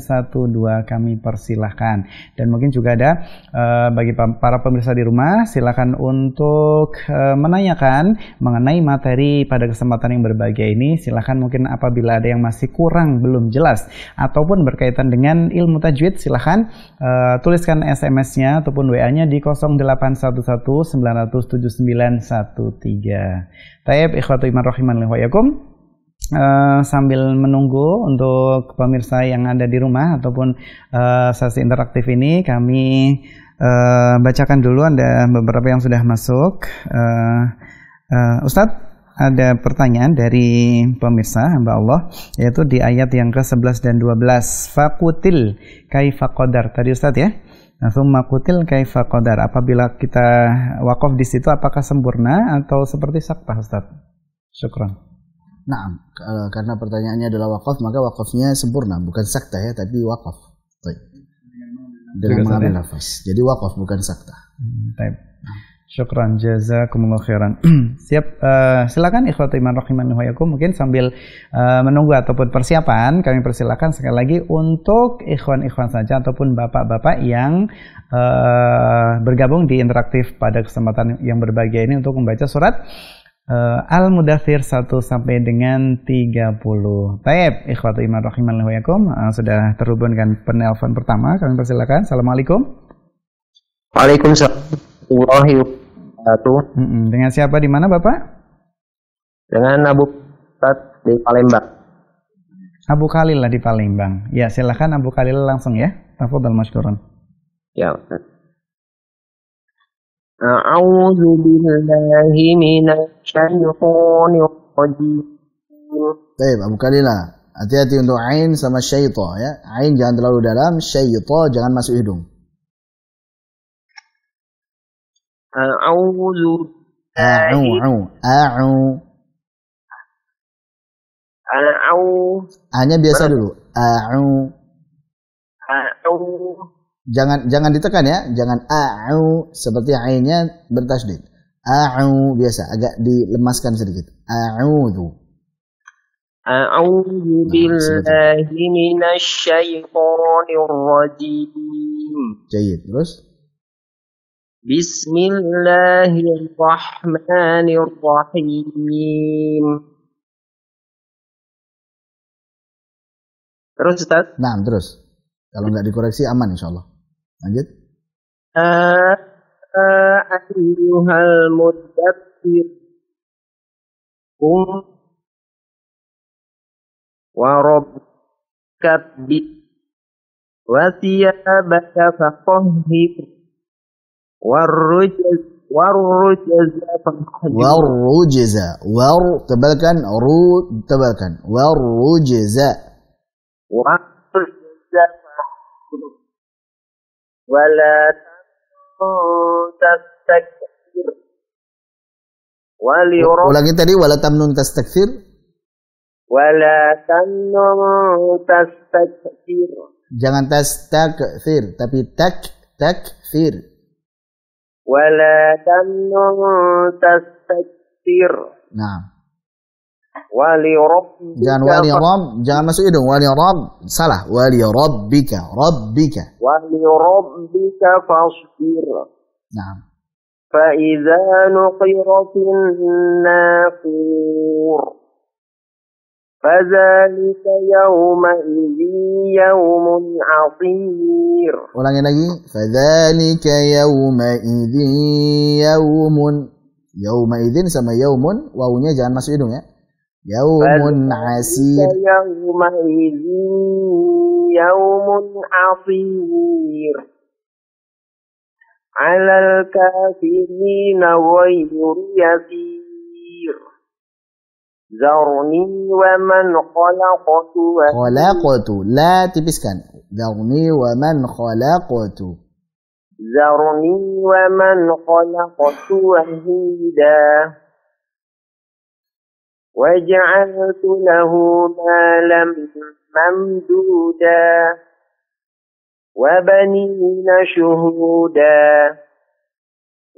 kami persilahkan dan mungkin juga ada eh, bagi para pemirsa di rumah silahkan untuk eh, menanyakan mengenai mengenai materi pada kesempatan yang berbahagia ini. Silahkan mungkin apabila ada yang masih kurang belum jelas ataupun berkaitan dengan ilmu tajwid, silahkan uh, eh, tuliskan SMS-nya ataupun WA-nya di 0811 900 7913. Taib ikhwatu iman rahiman liwayakum. Uh, eh, sambil menunggu untuk pemirsa yang ada di rumah ataupun uh, sesi interaktif ini kami uh, bacakan dulu ada beberapa yang sudah masuk. Uh, Uh, Ustadz, ada pertanyaan dari pemirsa hamba Allah yaitu di ayat yang ke-11 dan 12 fakutil kaifa qadar tadi Ustaz ya nah summa kutil kaifa qadar apabila kita wakaf di situ apakah sempurna atau seperti sakta Ustaz syukran Nah, karena pertanyaannya adalah wakaf, maka wakafnya sempurna, bukan sakta ya, tapi wakaf. Dengan mengambil nafas. Jadi wakaf bukan sakta. Hmm, Syukran jazakumullah khairan. Siap, uh, silakan Ikhwatul iman rahiman wayakum. Mungkin sambil uh, menunggu ataupun persiapan, kami persilakan sekali lagi untuk ikhwan-ikhwan saja ataupun bapak-bapak yang uh, bergabung di interaktif pada kesempatan yang berbahagia ini untuk membaca surat uh, Al-Mudathir 1 sampai dengan 30. Taib, Ikhwatul iman rahiman wayakum. Uh, sudah terhubung dengan penelpon pertama, kami persilakan. Assalamualaikum. Waalaikumsalam warahmatullahi wabarakatuh. Dengan siapa di mana Bapak? Dengan Abu Ustaz di Palembang. Abu Khalil lah di Palembang. Ya silahkan Abu Khalil langsung ya. Tafadhal masykurun. Ya Ustaz. A'udzu billahi minasyaitonir rajim. Baik, Abu Khalil lah. Hati-hati untuk ain sama syaitan ya. Ain jangan terlalu dalam, syaitan jangan masuk hidung. أعوذ أعو أعو أعو أعو hanya biasa dulu أعو أعو jangan jangan ditekan ya jangan أعو seperti ainnya bertasdid أعو biasa agak dilemaskan sedikit أعوذ أعوذ nah, بالله من الشيطان الرجيم جيد terus بسم الله الرحمن الرحيم Terus Ustaz? Nah, terus. Kalau nggak dikoreksi aman insya Allah. Lanjut. Eh, eh, Ayuhal uh, Um. warabkat bi wasiyabaka والرجز والرجز والرجز war tebalkan ru tebalkan والرجز والرجز ولا تستكثر ulangi tadi wala tamnun tastakthir wala tamnun tastakthir jangan tastakthir tapi tak takfir ولا تمنن تستكثر نعم ولي ربك جان ولي رب جان مسوي دون ولي رب صلاة ولي ربك ربك ولي ربك فاصبر نعم فإذا نقر في النافور Fazalika yawma idhi yawmun asir. ulangi lagi Fazalika yawma idhi yawmun. Yawma yaumaidin sama yawmun. wawunya jangan masuk hidung ya Yawmun asir Yawma idhi yawmun asir alal kafirina wa yasir ذرني ومن خلقت خلقت لا تبسكن ذرني ومن خلقت ذرني ومن خلقت وحيدا وجعلت له مالا ممدودا وبنين شهودا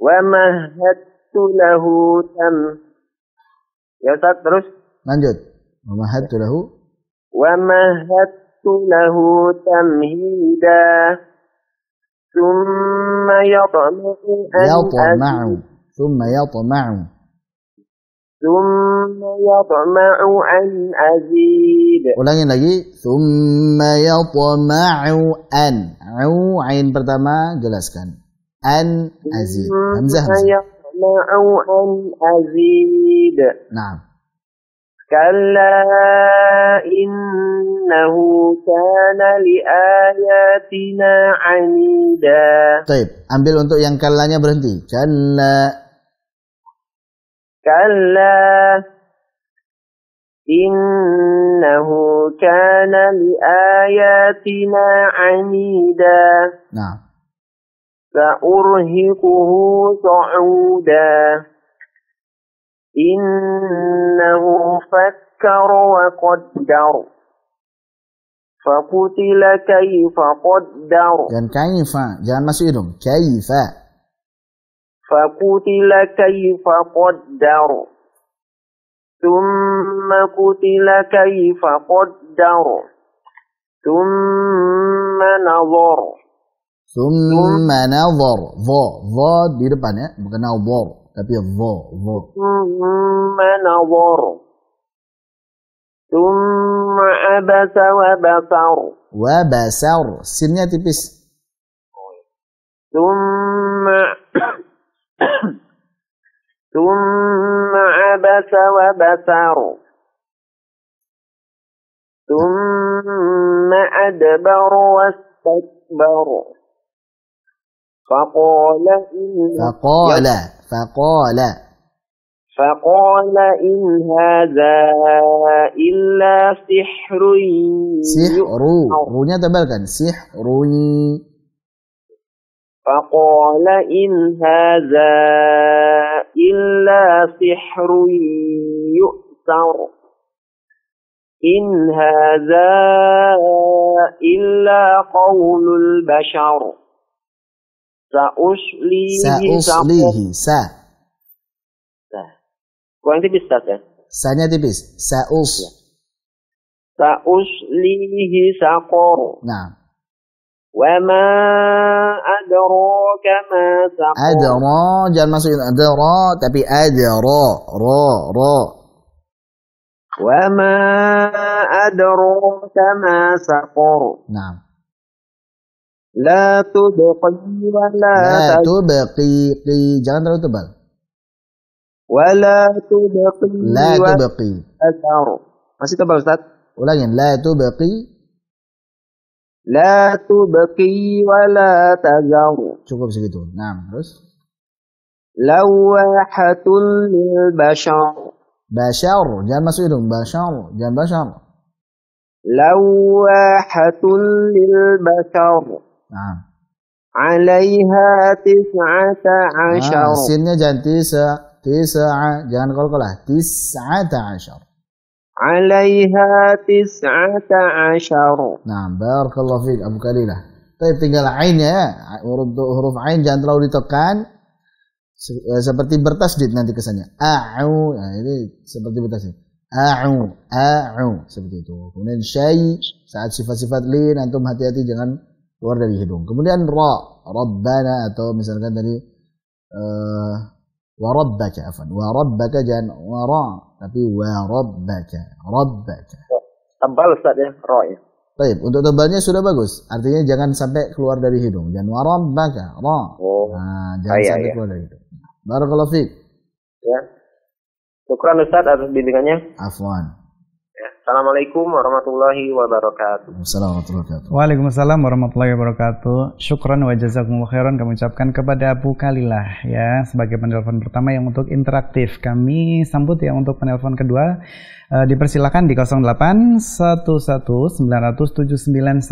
ومهدت له تمهيدا Ya Ustaz, terus? Lanjut. Wa mahattu lahu. Wa mahattu lahu tamhida. Thumma yatma'u an Yatma'u. Thumma yatma'u. Thumma yatma'u an azid. ulangin lagi yatma'u an. Au, Ain pertama jelaskan an azid hamzah hamzah أسمع نعم كلا إنه كان لآياتنا عنيدا طيب ambil untuk yang kalanya berhenti kalla kalla innahu kana liayatina amida. nah سأرهقه صعودا إنه فكر وقدر فقتل كيف قدر جان كيف جان masuk كيف فقتل كيف قدر ثم قتل كيف قدر ثم نظر Summa nazar. Dha. Dha di depan ya. Bukan nazar. Tapi dha. Dha. Summa nazar. Summa abasa wa basar. Wa basar. Sinnya tipis. Summa. Summa abasa wa basar. Summa adbar wa stakbar. فقال إن فقال فقال فقال إن هذا إلا سحر سحر روnya tebalkan سحر فقال إن هذا إلا سحر يؤثر إن هذا إلا قول البشر Sauslihi. Sauslihi. Sa. Sa. Nah, kurang tipis tak ya. Sanya tipis. Saus. Ya. Sauslihi sakor. Nah. Wama adraka ma sakor. Adro, Jangan masukin adro, Tapi adro, ro, ro. Wama adraka ma sakor. Nah. La tubqi wa la La tubqi qi. Jangan terlalu tebal. Wa la tubqi La tubqi. Masih tebal Ustaz? Ulangin. La tubqi La tubqi wa la tazar. Cukup segitu. Nah, terus. Lawahatul lil bashar. Bashar, jangan masuk hidung. Bashar, jangan bashar. Lawahatul lil bashar. Nah. Alaiha tis'ata asyar. Nah, sinnya jangan tisa, tis'a, jangan kol-kolah. Tis'ata asyar. Alaiha tis'ata asyar. Nah, barakallahu fiik Abu Kalilah. Tapi tinggal ain ya. Huruf, huruf ain jangan terlalu ditekan. Eh, seperti bertasdid nanti kesannya. A'u. Nah, ini seperti bertasdid. A'u. A'u. Seperti itu. Kemudian syai. Saat sifat-sifat lin. Antum hati-hati jangan keluar dari hidung. Kemudian ra, rabbana atau misalkan tadi eh, wa rabbaka afan. Wa rabbaka jan wa ra, tapi wa rabbaka, rabbaka. Tebal Ustaz ya, ra ya. Baik, untuk tebalnya sudah bagus. Artinya jangan sampai keluar dari hidung. Jangan wa rabbaka, ra. Oh. Nah, jangan ah, sampai iya. keluar dari hidung. Barakallahu fiik. Ya. Syukran Ustaz atas bimbingannya. Afwan. Assalamualaikum warahmatullahi wabarakatuh. Assalamualaikum Waalaikumsalam warahmatullahi wabarakatuh. Syukran wa jazakumullah khairan kami ucapkan kepada Bu Kalilah ya sebagai penelpon pertama yang untuk interaktif. Kami sambut ya untuk penelpon kedua e, dipersilakan di 08 11 979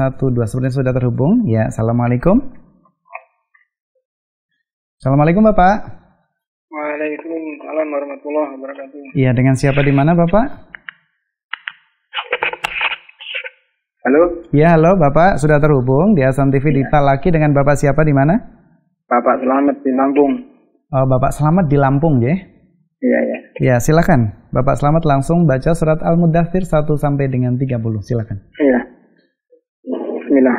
Sebenarnya sudah terhubung ya. Assalamualaikum. Assalamualaikum Bapak. Waalaikumsalam warahmatullahi wabarakatuh. Iya, dengan siapa di mana Bapak? Halo. Ya, halo Bapak, sudah terhubung di Asam TV ya. di Talaki iya. dengan Bapak siapa di mana? Bapak Selamat di Lampung. Oh, Bapak Selamat di Lampung, ya? Iya, ya. Ya, silakan. Bapak Selamat langsung baca surat Al-Mudathir 1 sampai dengan 30. Silakan. Iya. Bismillah.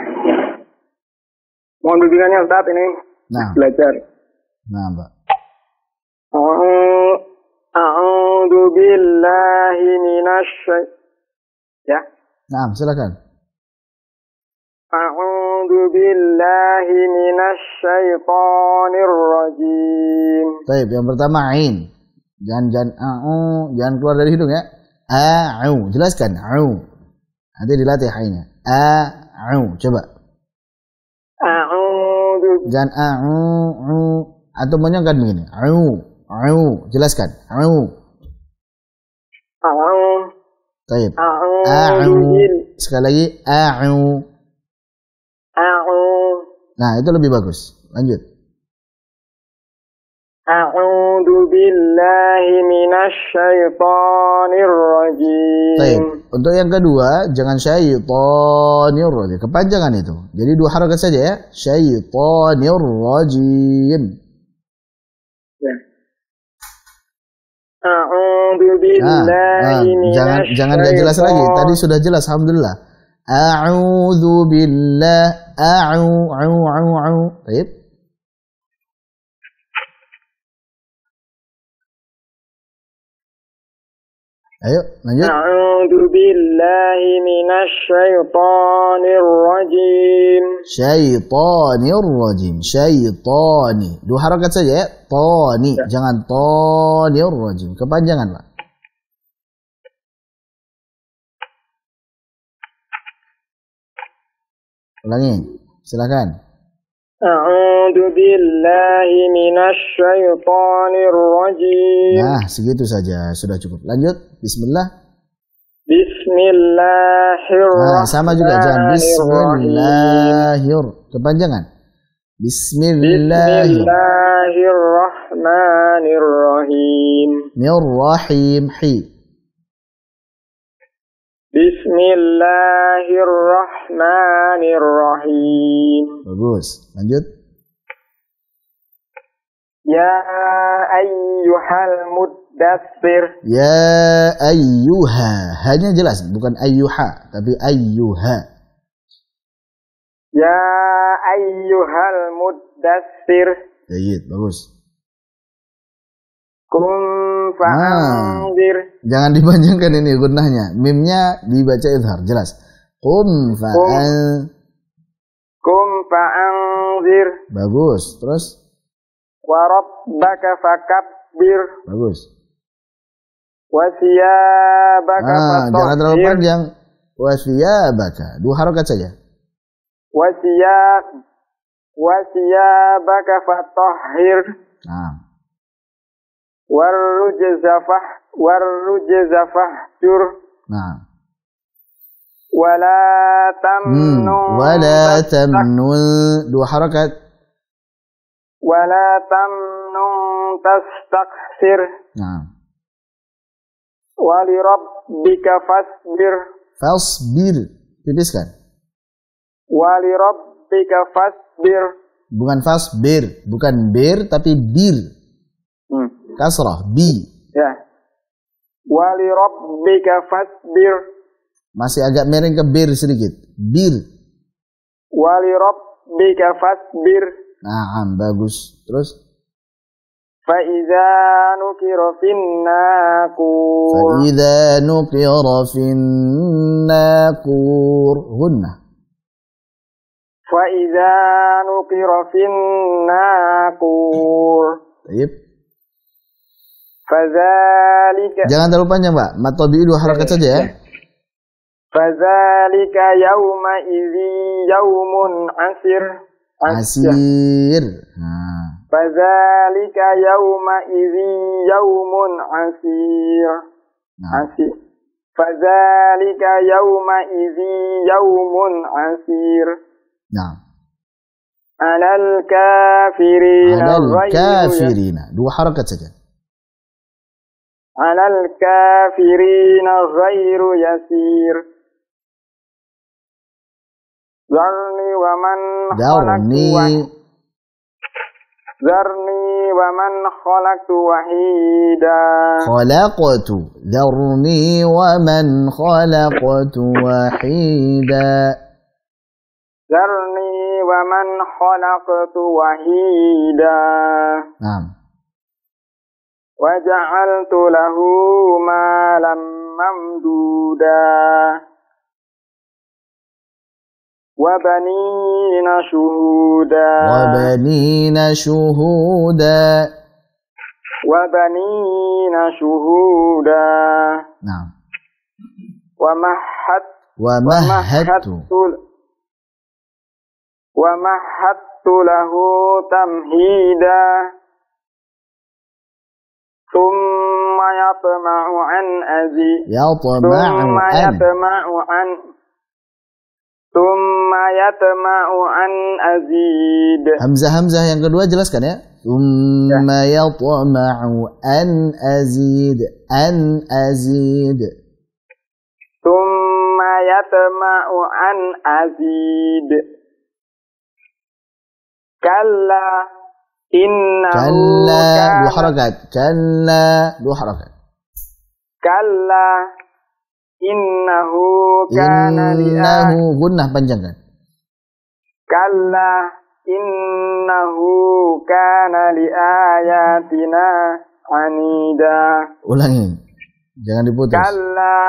Mohon bimbingannya saat ini. Nah. Belajar. Nah, Pak. A'udzu billahi minasy Ya. Nah, silakan. أعوذ بالله من الشيطان rajim. Tapi yang pertama ain jangan jangan a'u jangan keluar dari hidung ya a'u jelaskan a'u nanti dilatih ainnya a'u coba a'udzu jangan a'u u atau menyongkan begini a'u a'u jelaskan a'u a'u Taib. A'u. Sekali lagi a'u. Nah, itu lebih bagus. Lanjut. A'udzu billahi minasyaitonir rajim. Baik. Untuk yang kedua, jangan syaitonir rajim. Kepanjangan itu. Jadi dua harakat saja ya. Syaitonir rajim. Ya. A'udzu nah, billahi nah, nah, jangan jangan gak jelas lagi. Tadi sudah jelas, alhamdulillah. A'udzu billah A'udhu a'u a'u. a'u. Baik. Ayo, lanjut. A'udzu billahi minasyaitonir rajim. Syaitonir rajim. Syaitani. Dua harakat saja ya. Tani, ya. jangan tonir rajim. Kepanjangan, lah Ulangi. Silakan. A'udzu billahi minasyaitonir rajim. Nah, segitu saja. Sudah cukup. Lanjut. Bismillah. Bismillahirrahmanirrahim. Nah, sama juga jangan bismillahir. Kepanjangan. Bismillahirrahmanirrahim. Nirrahim. hi. Bismillahirrahmanirrahim. Bagus. Lanjut. Ya ayyuhal muddatsir. Ya ayyuha. Hanya jelas, bukan ayyuha, tapi ayyuha. Ya ayyuhal muddatsir. Baik, bagus. Kum fa'anzir. Nah, jangan dipanjangkan ini gunahnya. Mimnya dibaca izhar, jelas. Kum fa'an Kum fa'anzir. Bagus. Terus warabbaka fakabbir. Bagus. Wasiyabaka nah, jangan terlalu panjang. Wasiyabaka. Dua harokat saja. Wasiyab wasiyabaka fatahhir. Nah warujzafah warujzafah jur nah wala tamnu hmm. wala tamnu dua harakat wala tamnu tastaqsir nah wali rabbika fasbir fasbir tipiskan wali rabbika fasbir bukan fasbir bukan bir tapi bir kasrah bi ya wali rabbika fasbir masih agak miring ke bir sedikit bir wali rabbika fasbir nah bagus terus فإذا نكر في الناقور nukira نكر في Fazalika. Jangan ada lupanya, Mat Matobi dua harakat saja ya. Fazalika yauma idzi yaumun asir. Asir. Hmm. Fazalika yauma idzi yaumun asir. Hmm. Asir. Fazalika yauma idzi yaumun asir. Nah. Alal kafirina. Alal kafirina. Dua harakat saja. على الكافرين غير يسير ذرني ومن ذرني ذرني ومن خلقت وحيدا خلقت ذرني ومن خلقت وحيدا ذرني ومن خلقت وحيدا نعم وجعلت له مالا ممدودا وبنين شهودا وبنين شهودا وبنين شهودا نعم ومهدت ومهدت ومهدت له تمهيدا ثم يطمع عن ثم يطمع ثم يطمع أزيد همزة yang kedua jelaskan ya ثم يطمع أن أزيد أن أزيد ثم يطمع أن أزيد كلا Inna Kalla dua harakat. Kalla dua harakat. Kalla innahu kana innahu gunnah panjangkan. Kalla innahu kana anida. Ulangi. Jangan diputus. Kalla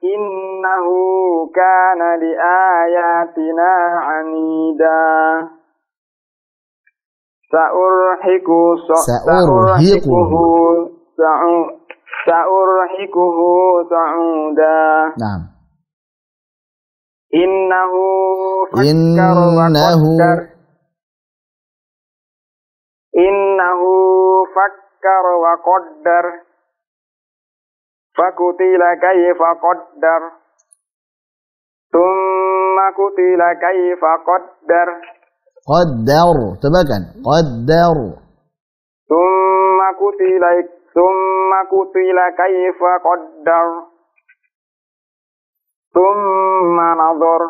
innahu kana ayatina anida. سأرهقه سأرهقه سأرهقه سعودا نعم إنه فكر وقدر إنه فكر وقدر فقتل كيف قدر ثم قتل كيف قدر قدر tebakan قدر ثم قتل ثم قتل كيف قدر ثم نظر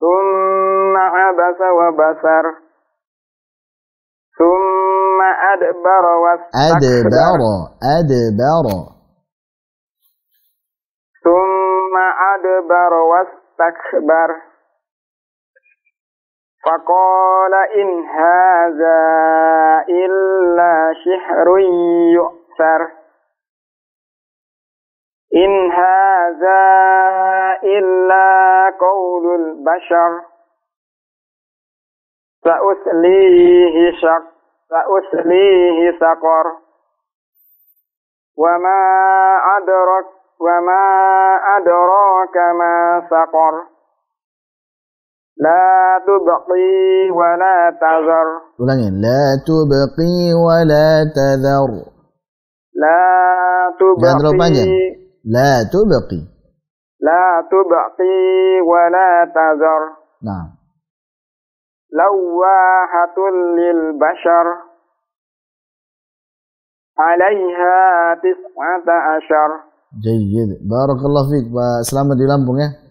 ثم عبس وبصر ثم أدبر واستكبر أدبر أدبر ثم أدبر واستكبر فقال إن هذا إلا شحر يؤثر إن هذا إلا قول البشر فأسليه شق فأسليه سقر وما أدرك وما أدراك ما سقر La tubqi wa la tazar. Ulangin. La tubqi wa la tazar. La tubqi. Jangan terlalu panjang. La tubqi. La tubqi wa la tazar. Nah. Lawahatun lil bashar. Alaiha tis'ata asyar. Jayyid. Barakallah fiqh. Selamat di Lampung ya.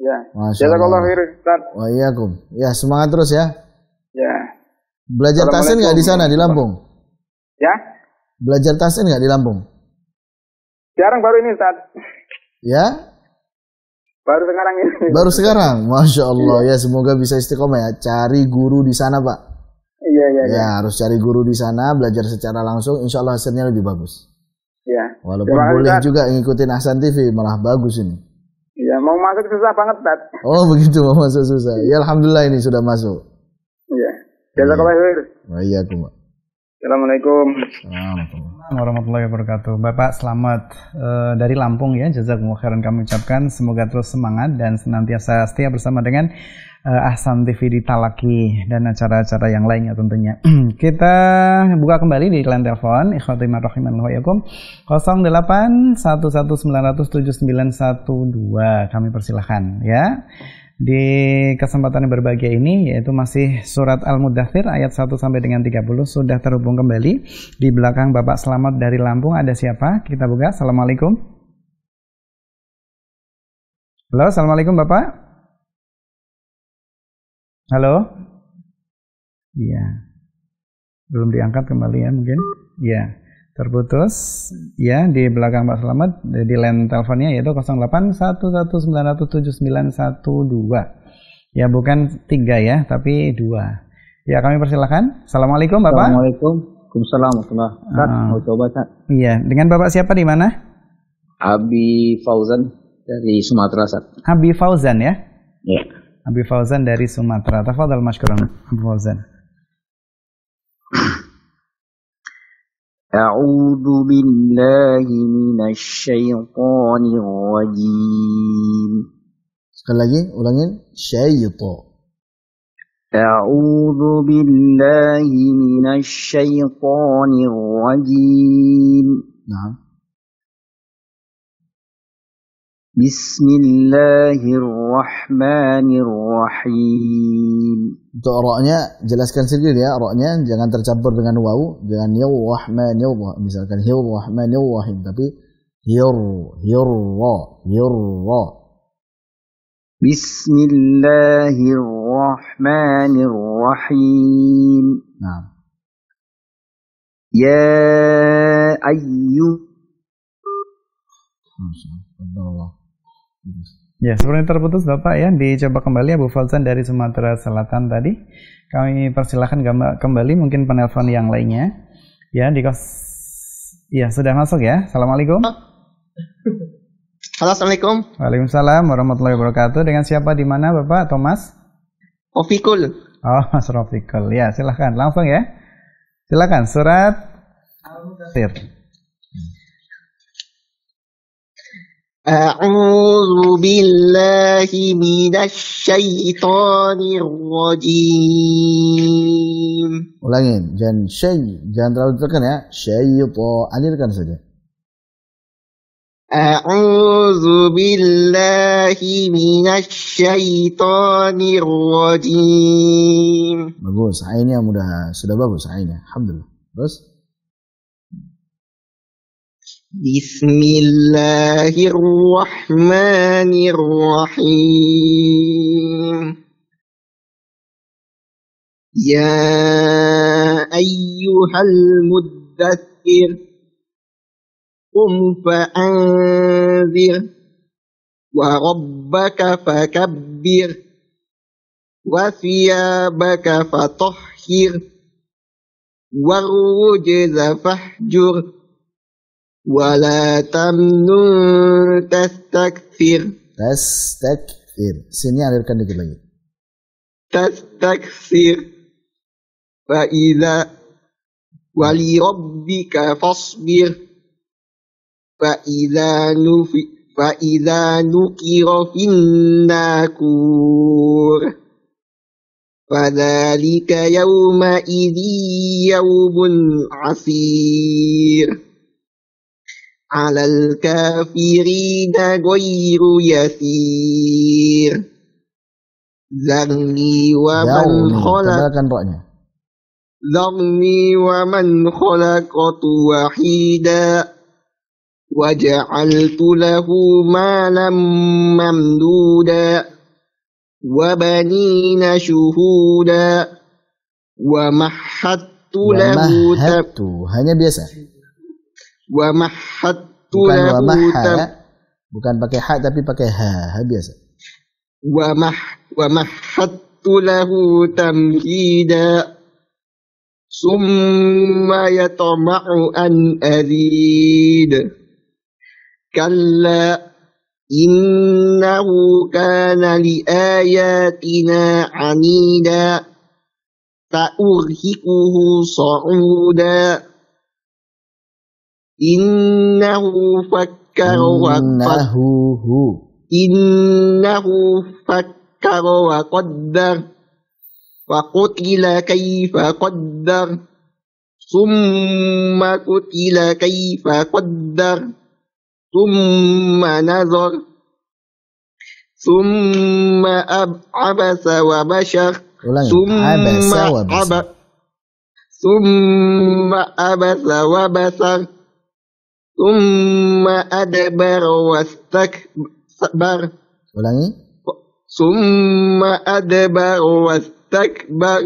Ya. Jazakallah khair Ustaz. Waalaikum. Ya, semangat terus ya. Ya. Belajar tasin nggak di sana di Lampung? Ya. Belajar tasin nggak di Lampung? Sekarang baru ini Ustaz. Ya. Baru sekarang ini. Baru sekarang, masya Allah ya. ya semoga bisa istiqomah ya. Cari guru di sana Pak. Iya iya. Ya, ya harus cari guru di sana, belajar secara langsung, insya Allah hasilnya lebih bagus. Iya. Walaupun Terima boleh juga ngikutin Hasan TV, malah bagus ini. Ya mau masuk susah banget, Tat. Oh begitu mau masuk susah. Ya alhamdulillah ini sudah masuk. Iya. Jazakallah khair. Waalaikumsalam. Assalamualaikum. Assalamualaikum warahmatullahi wabarakatuh. Bapak selamat e, dari Lampung ya. Jazakumullah khairan kami ucapkan. Semoga terus semangat dan senantiasa setia bersama dengan uh, Ahsan TV di Talaki dan acara-acara yang lainnya tentunya. Kita buka kembali di line telepon ikhwatimah rahimanullah yakum 0811907912. Kami persilahkan ya. Di kesempatan yang berbahagia ini yaitu masih surat al mudathir ayat 1 sampai dengan 30 sudah terhubung kembali di belakang Bapak Selamat dari Lampung ada siapa? Kita buka. Assalamualaikum. Halo, Assalamualaikum Bapak. Halo? Iya. Belum diangkat kembali ya mungkin? Iya. Terputus. Ya, di belakang Pak Selamat di line teleponnya yaitu 0811907112. Ya, bukan tiga ya, tapi dua. Ya, kami persilahkan, Assalamualaikum, Bapak. Assalamualaikum. Waalaikumsalam. selamat, ah. uh, mau coba, Kak. Iya, dengan Bapak siapa di mana? Abi Fauzan dari Sumatera, Cat. Abi Fauzan ya? Iya. Abi Fauzan dari Sumatera. Tafadhal masykuran Abi Fauzan. أعوذ بالله من الشيطان الرجيم Sekali lagi, ulangin. Syaitan. أعوذ بالله من الشيطان الرجيم نعم Bismillahirrahmanirrahim. الله الرحمن Untuk roknya jelaskan sendiri ya roknya jangan tercampur dengan waw jangan yaw rahman yaw misalkan yaw rahman yaw rahim tapi yur yaw ra ra. Bismillahirrahmanirrahim. Nah. Ya ayyuh. Masya Allah. Ya, sebenarnya terputus Bapak ya. Dicoba kembali Abu Falsan dari Sumatera Selatan tadi. Kami persilahkan kembali mungkin penelpon yang lainnya. Ya, di kos... Ya, sudah masuk ya. Assalamualaikum. Halo, Assalamualaikum. Waalaikumsalam warahmatullahi wabarakatuh. Dengan siapa di mana Bapak Thomas? Rofikul. Oh, Mas Rofikul. Ya, silahkan. Langsung ya. Silahkan. Surat al أعوذ بالله من الشيطان الرجيم ulangin jangan syai jangan terlalu tekan ya syaitan alirkan saja أعوذ بالله من الشيطان الرجيم bagus ainnya mudah sudah bagus ainnya alhamdulillah terus بسم الله الرحمن الرحيم يا أيها المدثر قم فأنذر وربك فكبر وثيابك فطهر والرجز فاحجر ولا تمنن تستكثر تستكثر sini ada rekan dikit تستكثر فإذا ولربك فاصبر فإذا نفق فإذا نقر في الناكور فذلك يومئذ يوم عسير على الكافرين غير يسير ذرني ومن خلق ذرني ومن خلقت وحيدا وجعلت له مالا ممدودا وبنين شهودا ومحدت له ومهدت hanya Wa mahattu ya. bukan pakai ha tapi pakai ha, ha biasa. Wa mah wa mahattu lahu tamhida summa yatama'u an arid. Kalla li كان anida عنيدا سأرهقه صعودا إنه فكر وقدر هو إنه فكر وقدر وقتل كيف قدر ثم قتل كيف قدر ثم نظر ثم عبس وبشر ثم عبس وبشر ثم عبس وبشر ثم أدبر واستكبر ثم أدبر واستكبر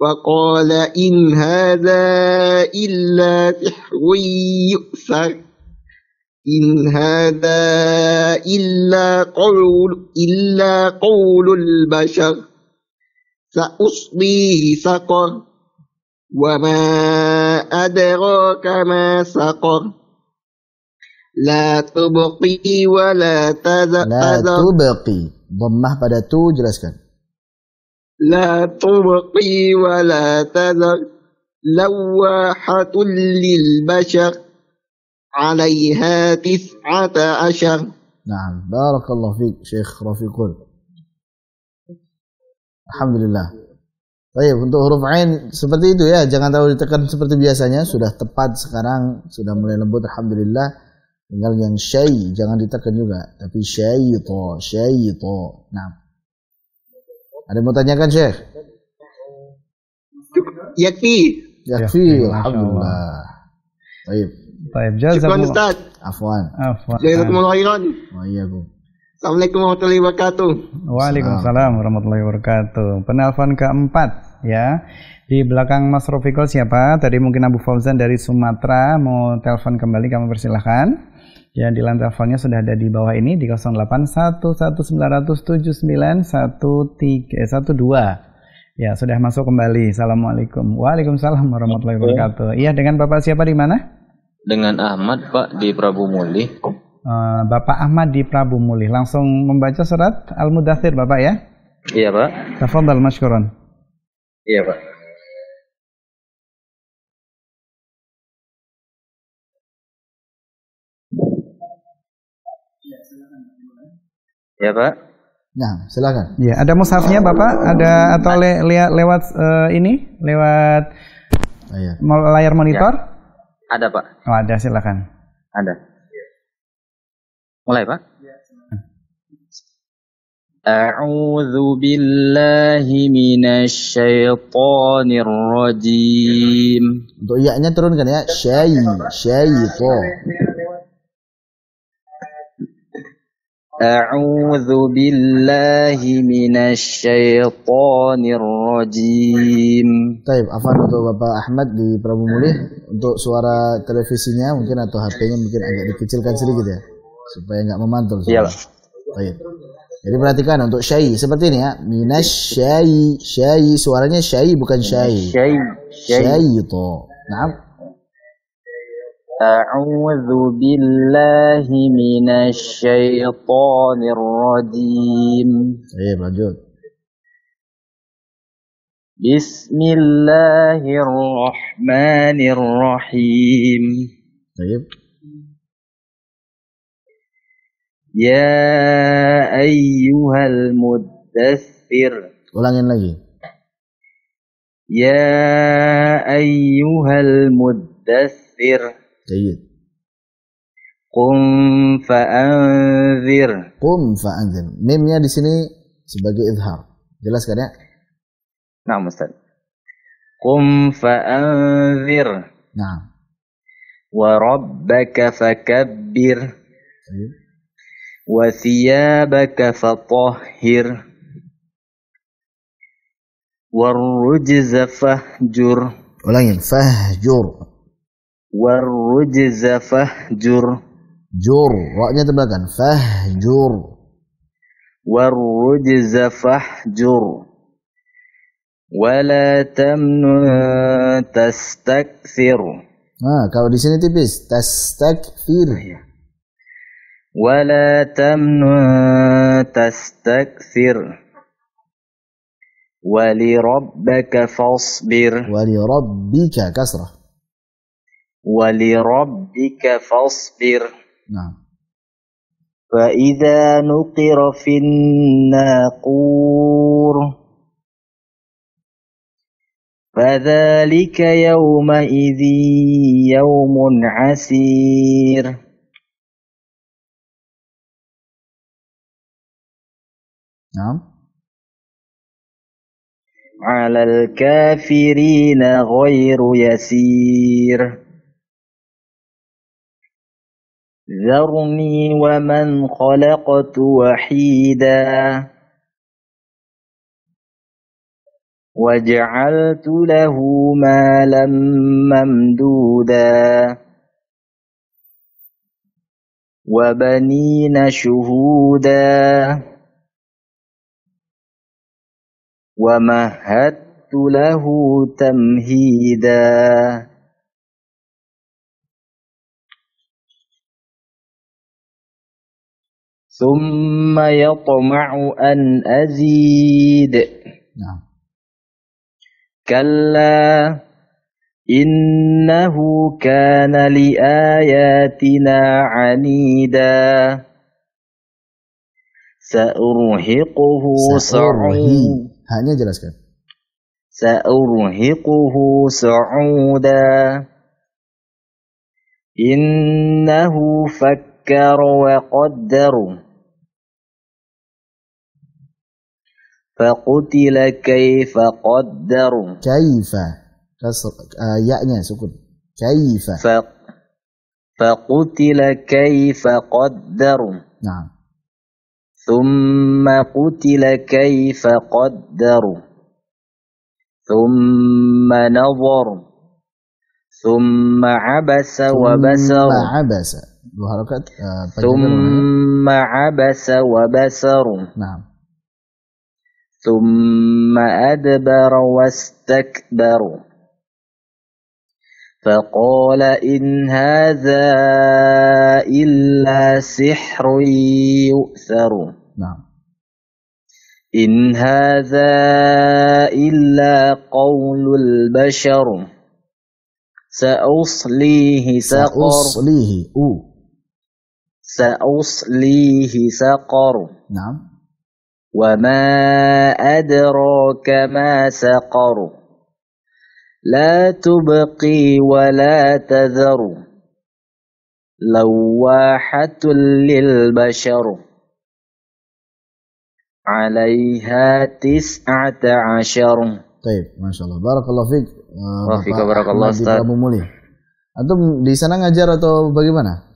وقال إن هذا إلا سحر يؤثر إن هذا إلا قول إلا قول البشر سأصليه سقر وما أدراك ما سقر La tubqi wa la tazar. La tubqi. Dhammah pada tu jelaskan. La tubqi wa la tazar. Lawahatul lil bashar. Alaiha tis'ata ashar. Nah, barakallahu fiik Syekh Rafiqul. Alhamdulillah. Baik, untuk huruf ain seperti itu ya, jangan terlalu ditekan seperti biasanya, sudah tepat sekarang, sudah mulai lembut alhamdulillah. Tinggal yang syai, jangan ditekan juga. Tapi syai itu Nah. Ada yang mau tanyakan, Syekh? Yakfi. Yakfi, ya, Alhamdulillah. Baik. Baik, jazakumullah. Ustaz. Afwan. Afwan. Jazakumullah khairan. Wa oh, iya, Assalamualaikum warahmatullahi wabarakatuh. Waalaikumsalam warahmatullahi wabarakatuh. Penelpon keempat ya. Di belakang Mas Rofikul siapa? Tadi mungkin Abu Fauzan dari Sumatera mau telepon kembali, kami persilahkan. Ya, di lantai teleponnya sudah ada di bawah ini di 0811907913112. Eh, ya, sudah masuk kembali. Assalamualaikum. Waalaikumsalam warahmatullahi wabarakatuh. Iya, dengan Bapak siapa di mana? Dengan Ahmad, Pak, di Prabu Muli. Eh, Bapak Ahmad di Prabu Muli. Langsung membaca surat Al-Mudathir, Bapak ya? Iya, Pak. Tafadhal masykuran. Iya, Pak. Ya Pak. Nah, silakan. Ya, ada mushafnya Bapak? Ada atau le, le, lewat uh, ini? Lewat layar, layar monitor? Ya. Ada Pak. Oh, ada, silakan. Ada. Mulai Pak. أعوذ بالله من الشيطان الرجيم. Untuk ya turunkan ya. Syai, syaitan. أعوذ بالله من الشيطان Baik, Afan untuk Bapak Ahmad di Prabu Mulih Untuk suara televisinya mungkin atau HP-nya mungkin agak dikecilkan sedikit ya Supaya nggak memantul Iya Baik Jadi perhatikan untuk syai Seperti ini ya Minas syai Syai Suaranya syai bukan syai Syai Syai itu Nah أعوذ بالله من الشيطان الرجيم إيه مجود بسم الله الرحمن الرحيم طيب يا أيها المدثر ulangin lagi يا أيها المدثر Kum Qum fa'anzir. Qum fa'anzir. di sini sebagai izhar. Jelas kan ya? Nah, Ustaz. Qum fa'anzir. Nah. Wa rabbaka fakabbir. Ayuh. Wa thiyabaka fatahhir. Wa rujza fahjur. Ulangin, fahjur. والرجز فاهجر جر راءnya tebelkan فاهجر والرجز فاهجر ولا تمنن تستكثر آه kalau di sini tipis tastakfir ولا تمنن تستكثر ولربك فاصبر ولربك كسره ولربك فاصبر نعم فإذا نقر في الناقور فذلك يومئذ يوم عسير نعم على الكافرين غير يسير ذرني ومن خلقت وحيدا وجعلت له مالا ممدودا وبنين شهودا ومهدت له تمهيدا ثم يطمع أن أزيد نعم كلا إنه كان لآياتنا عنيدا سأرهقه صعودا سأرهقه صعودا إنه فكر وقدر فقتل كيف قدر كيف كسر آه يعني سكون كيف ف... فقتل كيف قدر نعم ثم قتل كيف قدر ثم نظر ثم عبس وبسر آه، ثم عبس ثم عبس وبسر نعم ثم أدبر واستكبر فقال إن هذا إلا سحر يؤثر نعم إن هذا إلا قول البشر سأصليه سقر سأصليه أو سأصليه سقر نعم وما أدراك ما سقر لا تبقي ولا تذر لواحة للبشر عليها تسعة عشر طيب ما شاء الله بارك الله فيك وفيك بارك الله Ustaz Antum di sana ngajar atau bagaimana?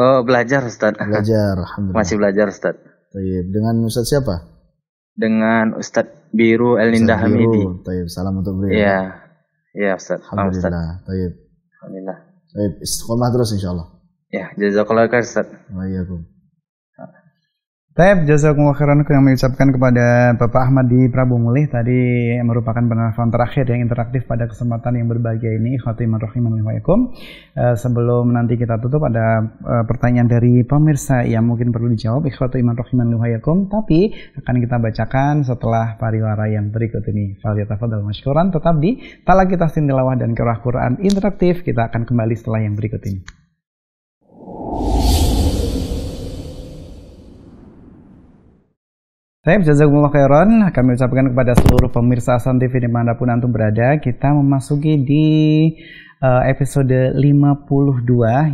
Oh, belajar Ustaz. Belajar, alhamdulillah. Masih belajar Ustaz. Taib. Dengan Ustadz siapa? Dengan Ustadz Biru Elinda Ustadz Hamidi. Taib. Salam untuk beliau. Iya. Iya Ustadz. Alhamdulillah. Taib. Alhamdulillah. Taib. Istiqomah terus insya Allah. Ya, jazakallah khair Ustaz. Waalaikumsalam. Taib jazakumullah khairan yang mengucapkan kepada Bapak Ahmad di Prabu Mulih tadi merupakan penelpon terakhir yang interaktif pada kesempatan yang berbahagia ini Khotimah Rahimah Waikum eh, sebelum nanti kita tutup ada eh, pertanyaan dari pemirsa yang mungkin perlu dijawab Khotimah Rahimah Waikum tapi akan kita bacakan setelah pariwara yang berikut ini Faliyatafadal masyukuran tetap di Talak Kita Sintilawah dan Kerah Quran Interaktif kita akan kembali setelah yang berikut ini Saya jazakumullah khairan, kami ucapkan kepada seluruh pemirsa Asan TV dimanapun antum berada, kita memasuki di eh, episode 52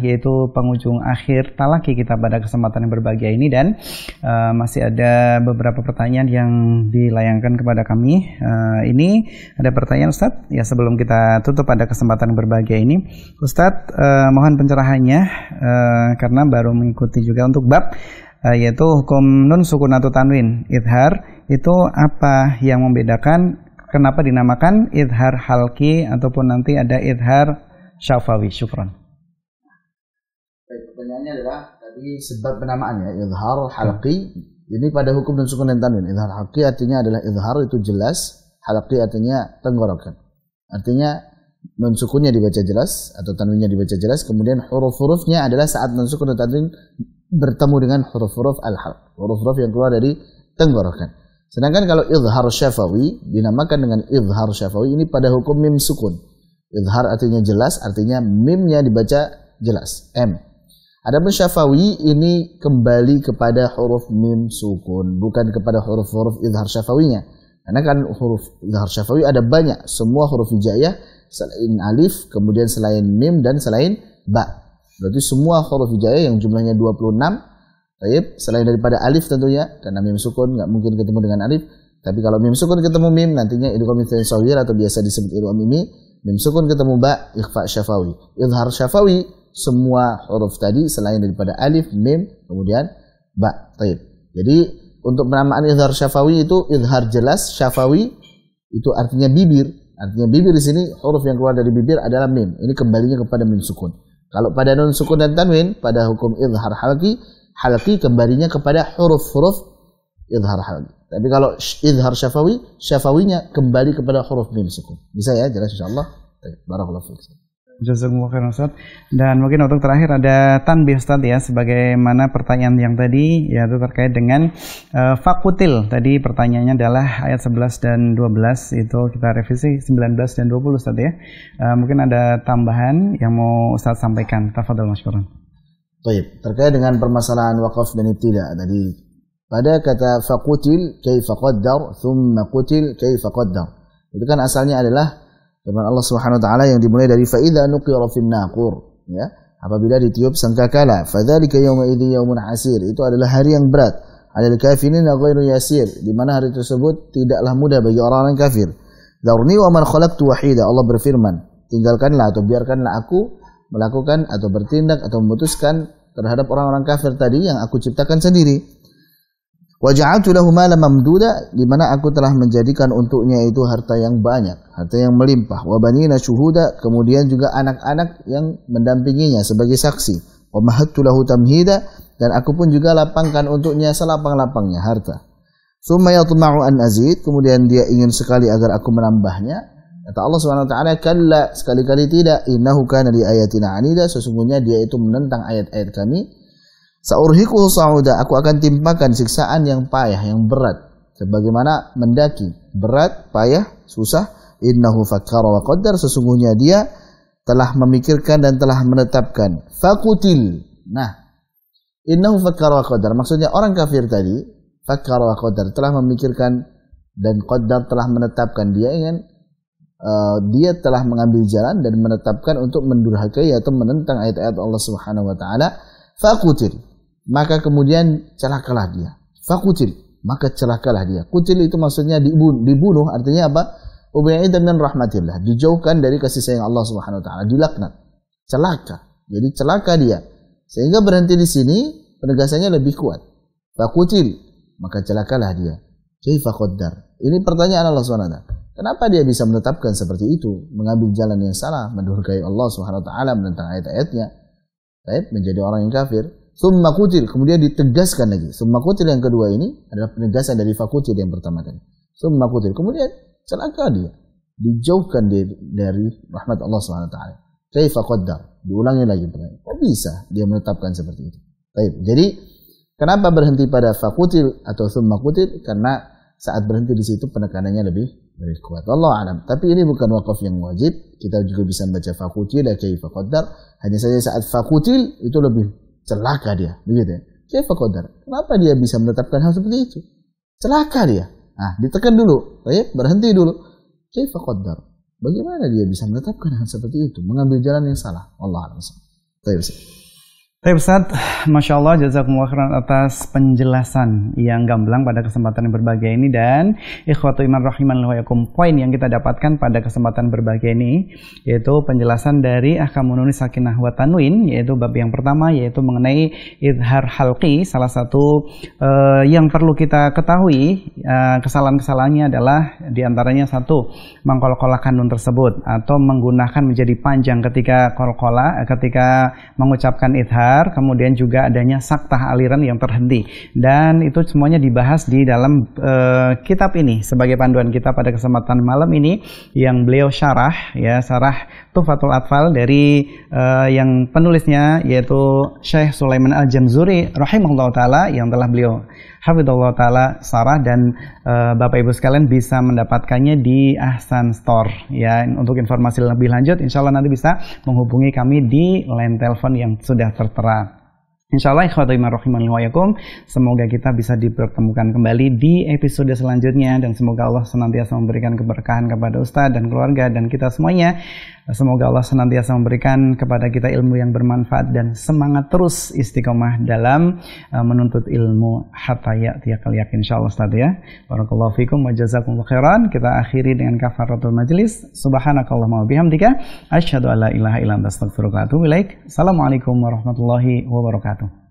yaitu pengujung akhir talaki kita pada kesempatan yang berbahagia ini dan uh, masih ada beberapa pertanyaan yang dilayangkan kepada kami. Uh, ini ada pertanyaan Ustadz, ya sebelum kita tutup pada kesempatan berbahagia ini, Ustadz uh, mohon pencerahannya uh, karena baru mengikuti juga untuk bab Eh, yaitu hukum nun sukun atau tanwin idhar itu apa yang membedakan kenapa dinamakan idhar halki ataupun nanti ada idhar syafawi syufron Baik, pertanyaannya adalah tadi sebab penamaannya idhar idhar hmm. ini pada hukum nun sukun dan tanwin idhar halki artinya adalah idhar itu jelas halki artinya tenggorokan artinya nun sukunnya dibaca jelas atau tanwinnya dibaca jelas kemudian huruf-hurufnya adalah saat nun sukun dan tanwin bertemu dengan huruf-huruf al-halq, huruf-huruf yang keluar dari tenggorokan. Sedangkan kalau izhar syafawi dinamakan dengan izhar syafawi ini pada hukum mim sukun. Izhar artinya jelas, artinya mimnya dibaca jelas, m. Adapun syafawi ini kembali kepada huruf mim sukun, bukan kepada huruf-huruf izhar syafawinya. Karena kan huruf izhar syafawi ada banyak, semua huruf hijaiyah selain alif, kemudian selain mim dan selain ba. Berarti semua huruf hijaiyah yang jumlahnya 26, taib, selain daripada alif tentunya, karena mim sukun nggak mungkin ketemu dengan alif. Tapi kalau mim sukun ketemu mim, nantinya idgham sawir atau biasa disebut idgham ini, mim sukun ketemu ba, ikhfa syafawi. Idhar syafawi, semua huruf tadi selain daripada alif, mim, kemudian ba. Taib. Jadi untuk penamaan idhar syafawi itu idhar jelas syafawi itu artinya bibir. Artinya bibir di sini huruf yang keluar dari bibir adalah mim. Ini kembalinya kepada mim sukun. Kalau pada nun sukun dan tanwin pada hukum izhar halqi, halqi kembalinya kepada huruf-huruf izhar halqi. Tapi kalau izhar syafawi, syafawinya kembali kepada huruf mim sukun. Bisa ya jelas insyaallah. Barakallahu fiik. Jazakumullah Dan mungkin untuk terakhir ada tanbih Ustaz ya sebagaimana pertanyaan yang tadi yaitu terkait dengan uh, fakutil. Tadi pertanyaannya adalah ayat 11 dan 12 itu kita revisi 19 dan 20 Ustaz ya. Uh, mungkin ada tambahan yang mau Ustaz sampaikan. Tafadhol masykurun. Baik, terkait dengan permasalahan wakaf dan tidak tadi pada kata fakutil kaifa qaddar thumma qutil kaifa qaddar. Itu kan asalnya adalah Firman Allah Subhanahu wa taala yang dimulai dari faida nuqira fin naqur, ya. Apabila ditiup sangkakala, fadzalika yauma idzi yaumun hasir. Itu adalah hari yang berat. Adil kafirin ghairu yasir, di mana hari tersebut tidaklah mudah bagi orang-orang kafir. Darni wa man khalaqtu wahida. Allah berfirman, tinggalkanlah atau biarkanlah aku melakukan atau bertindak atau memutuskan terhadap orang-orang kafir tadi yang aku ciptakan sendiri. Waja'atu lahu malam mamduda di mana aku telah menjadikan untuknya itu harta yang banyak, harta yang melimpah. Wa banina syuhuda, kemudian juga anak-anak yang mendampinginya sebagai saksi. Wa mahattu lahu tamhida dan aku pun juga lapangkan untuknya selapang-lapangnya harta. Summa yatma'u an azid, kemudian dia ingin sekali agar aku menambahnya. Kata Allah Subhanahu wa taala, "Kalla, sekali-kali tidak, innahu kana li ayatina anida." Sesungguhnya dia itu menentang ayat-ayat kami Saurhiku sauda, aku akan timpakan siksaan yang payah, yang berat. Sebagaimana mendaki, berat, payah, susah. Innahu fakar wa qaddar, sesungguhnya dia telah memikirkan dan telah menetapkan. Fakutil. Nah, innahu fakar wa qaddar. Maksudnya orang kafir tadi, fakar wa qaddar, telah memikirkan dan qaddar telah menetapkan. Dia ingin Uh, e, dia telah mengambil jalan dan menetapkan untuk mendurhakai atau menentang ayat-ayat Allah Subhanahu wa taala fakutil. Maka kemudian celakalah dia. Fakutil. Maka celakalah dia. Kutil itu maksudnya dibunuh. dibunuh artinya apa? Ubaidah dan rahmatillah. Dijauhkan dari kasih sayang Allah subhanahu wa ta'ala. Dilaknat. Celaka. Jadi celaka dia. Sehingga berhenti di sini penegasannya lebih kuat. Fakutil. Maka celakalah dia. Kaifa qaddar? Ini pertanyaan Allah Subhanahu wa taala. Kenapa dia bisa menetapkan seperti itu? Mengambil jalan yang salah, mendurkai Allah Subhanahu wa taala menentang ayat-ayatnya. Baik, menjadi orang yang kafir. Summa kutil, kemudian ditegaskan lagi. Summa kutil yang kedua ini adalah penegasan dari fakutil yang pertama tadi. Summa kutil, kemudian celaka dia. Dijauhkan dia dari rahmat Allah SWT. Kaifa qaddar? Diulangi lagi pertanyaan. Kok bisa dia menetapkan seperti itu? Baik, jadi kenapa berhenti pada fakutil atau summa kutil? Karena saat berhenti di situ penekanannya lebih lebih kuat. Allah alam. Tapi ini bukan wakaf yang wajib. Kita juga bisa membaca fakutil dan kaifa qadar. Hanya saja saat fakutil itu lebih celaka dia. Begitu ya. Kaifa qadar. Kenapa dia bisa menetapkan hal seperti itu? Celaka dia. Ah, ditekan dulu. Baik, berhenti dulu. Kaifa qadar. Bagaimana dia bisa menetapkan hal seperti itu? Mengambil jalan yang salah. Allah alam. Baik, Hey Ustaz, Masya Allah jazakumullah khairan atas penjelasan yang gamblang pada kesempatan yang berbahagia ini dan ikhwatu iman rahiman lewayakum poin yang kita dapatkan pada kesempatan berbahagia ini yaitu penjelasan dari Ahkamununi Sakinah wa Tanwin yaitu bab yang pertama yaitu mengenai idhar halqi salah satu uh, yang perlu kita ketahui uh, kesalahan-kesalahannya adalah diantaranya satu mengkolkolakan nun tersebut atau menggunakan menjadi panjang ketika kolkola eh, ketika mengucapkan idhar kemudian juga adanya saktah aliran yang terhenti. Dan itu semuanya dibahas di dalam e, kitab ini sebagai panduan kita pada kesempatan malam ini yang beliau syarah ya syarah Tufatul Atfal dari e, yang penulisnya yaitu Syekh Sulaiman Al-Jamzuri rahimahullah taala yang telah beliau Hafidullah Ta'ala Sarah dan uh, Bapak Ibu sekalian bisa mendapatkannya di Ahsan Store ya untuk informasi lebih lanjut insya Allah nanti bisa menghubungi kami di line telepon yang sudah tertera Insya Allah ikhwatiman Semoga kita bisa dipertemukan kembali di episode selanjutnya Dan semoga Allah senantiasa memberikan keberkahan kepada Ustaz dan keluarga dan kita semuanya Semoga Allah senantiasa memberikan kepada kita ilmu yang bermanfaat dan semangat terus istiqomah dalam eh, menuntut ilmu hatta ya'tiyakal yakin insyaallah Ustaz ya. Barakallahu fikum wa jazakumullahu khairan. Kita akhiri dengan kafaratul majelis. Subhanakallahumma wa bihamdika asyhadu alla ilaha illa anta astaghfiruka wa atubu ilaik. Assalamualaikum warahmatullahi wabarakatuh.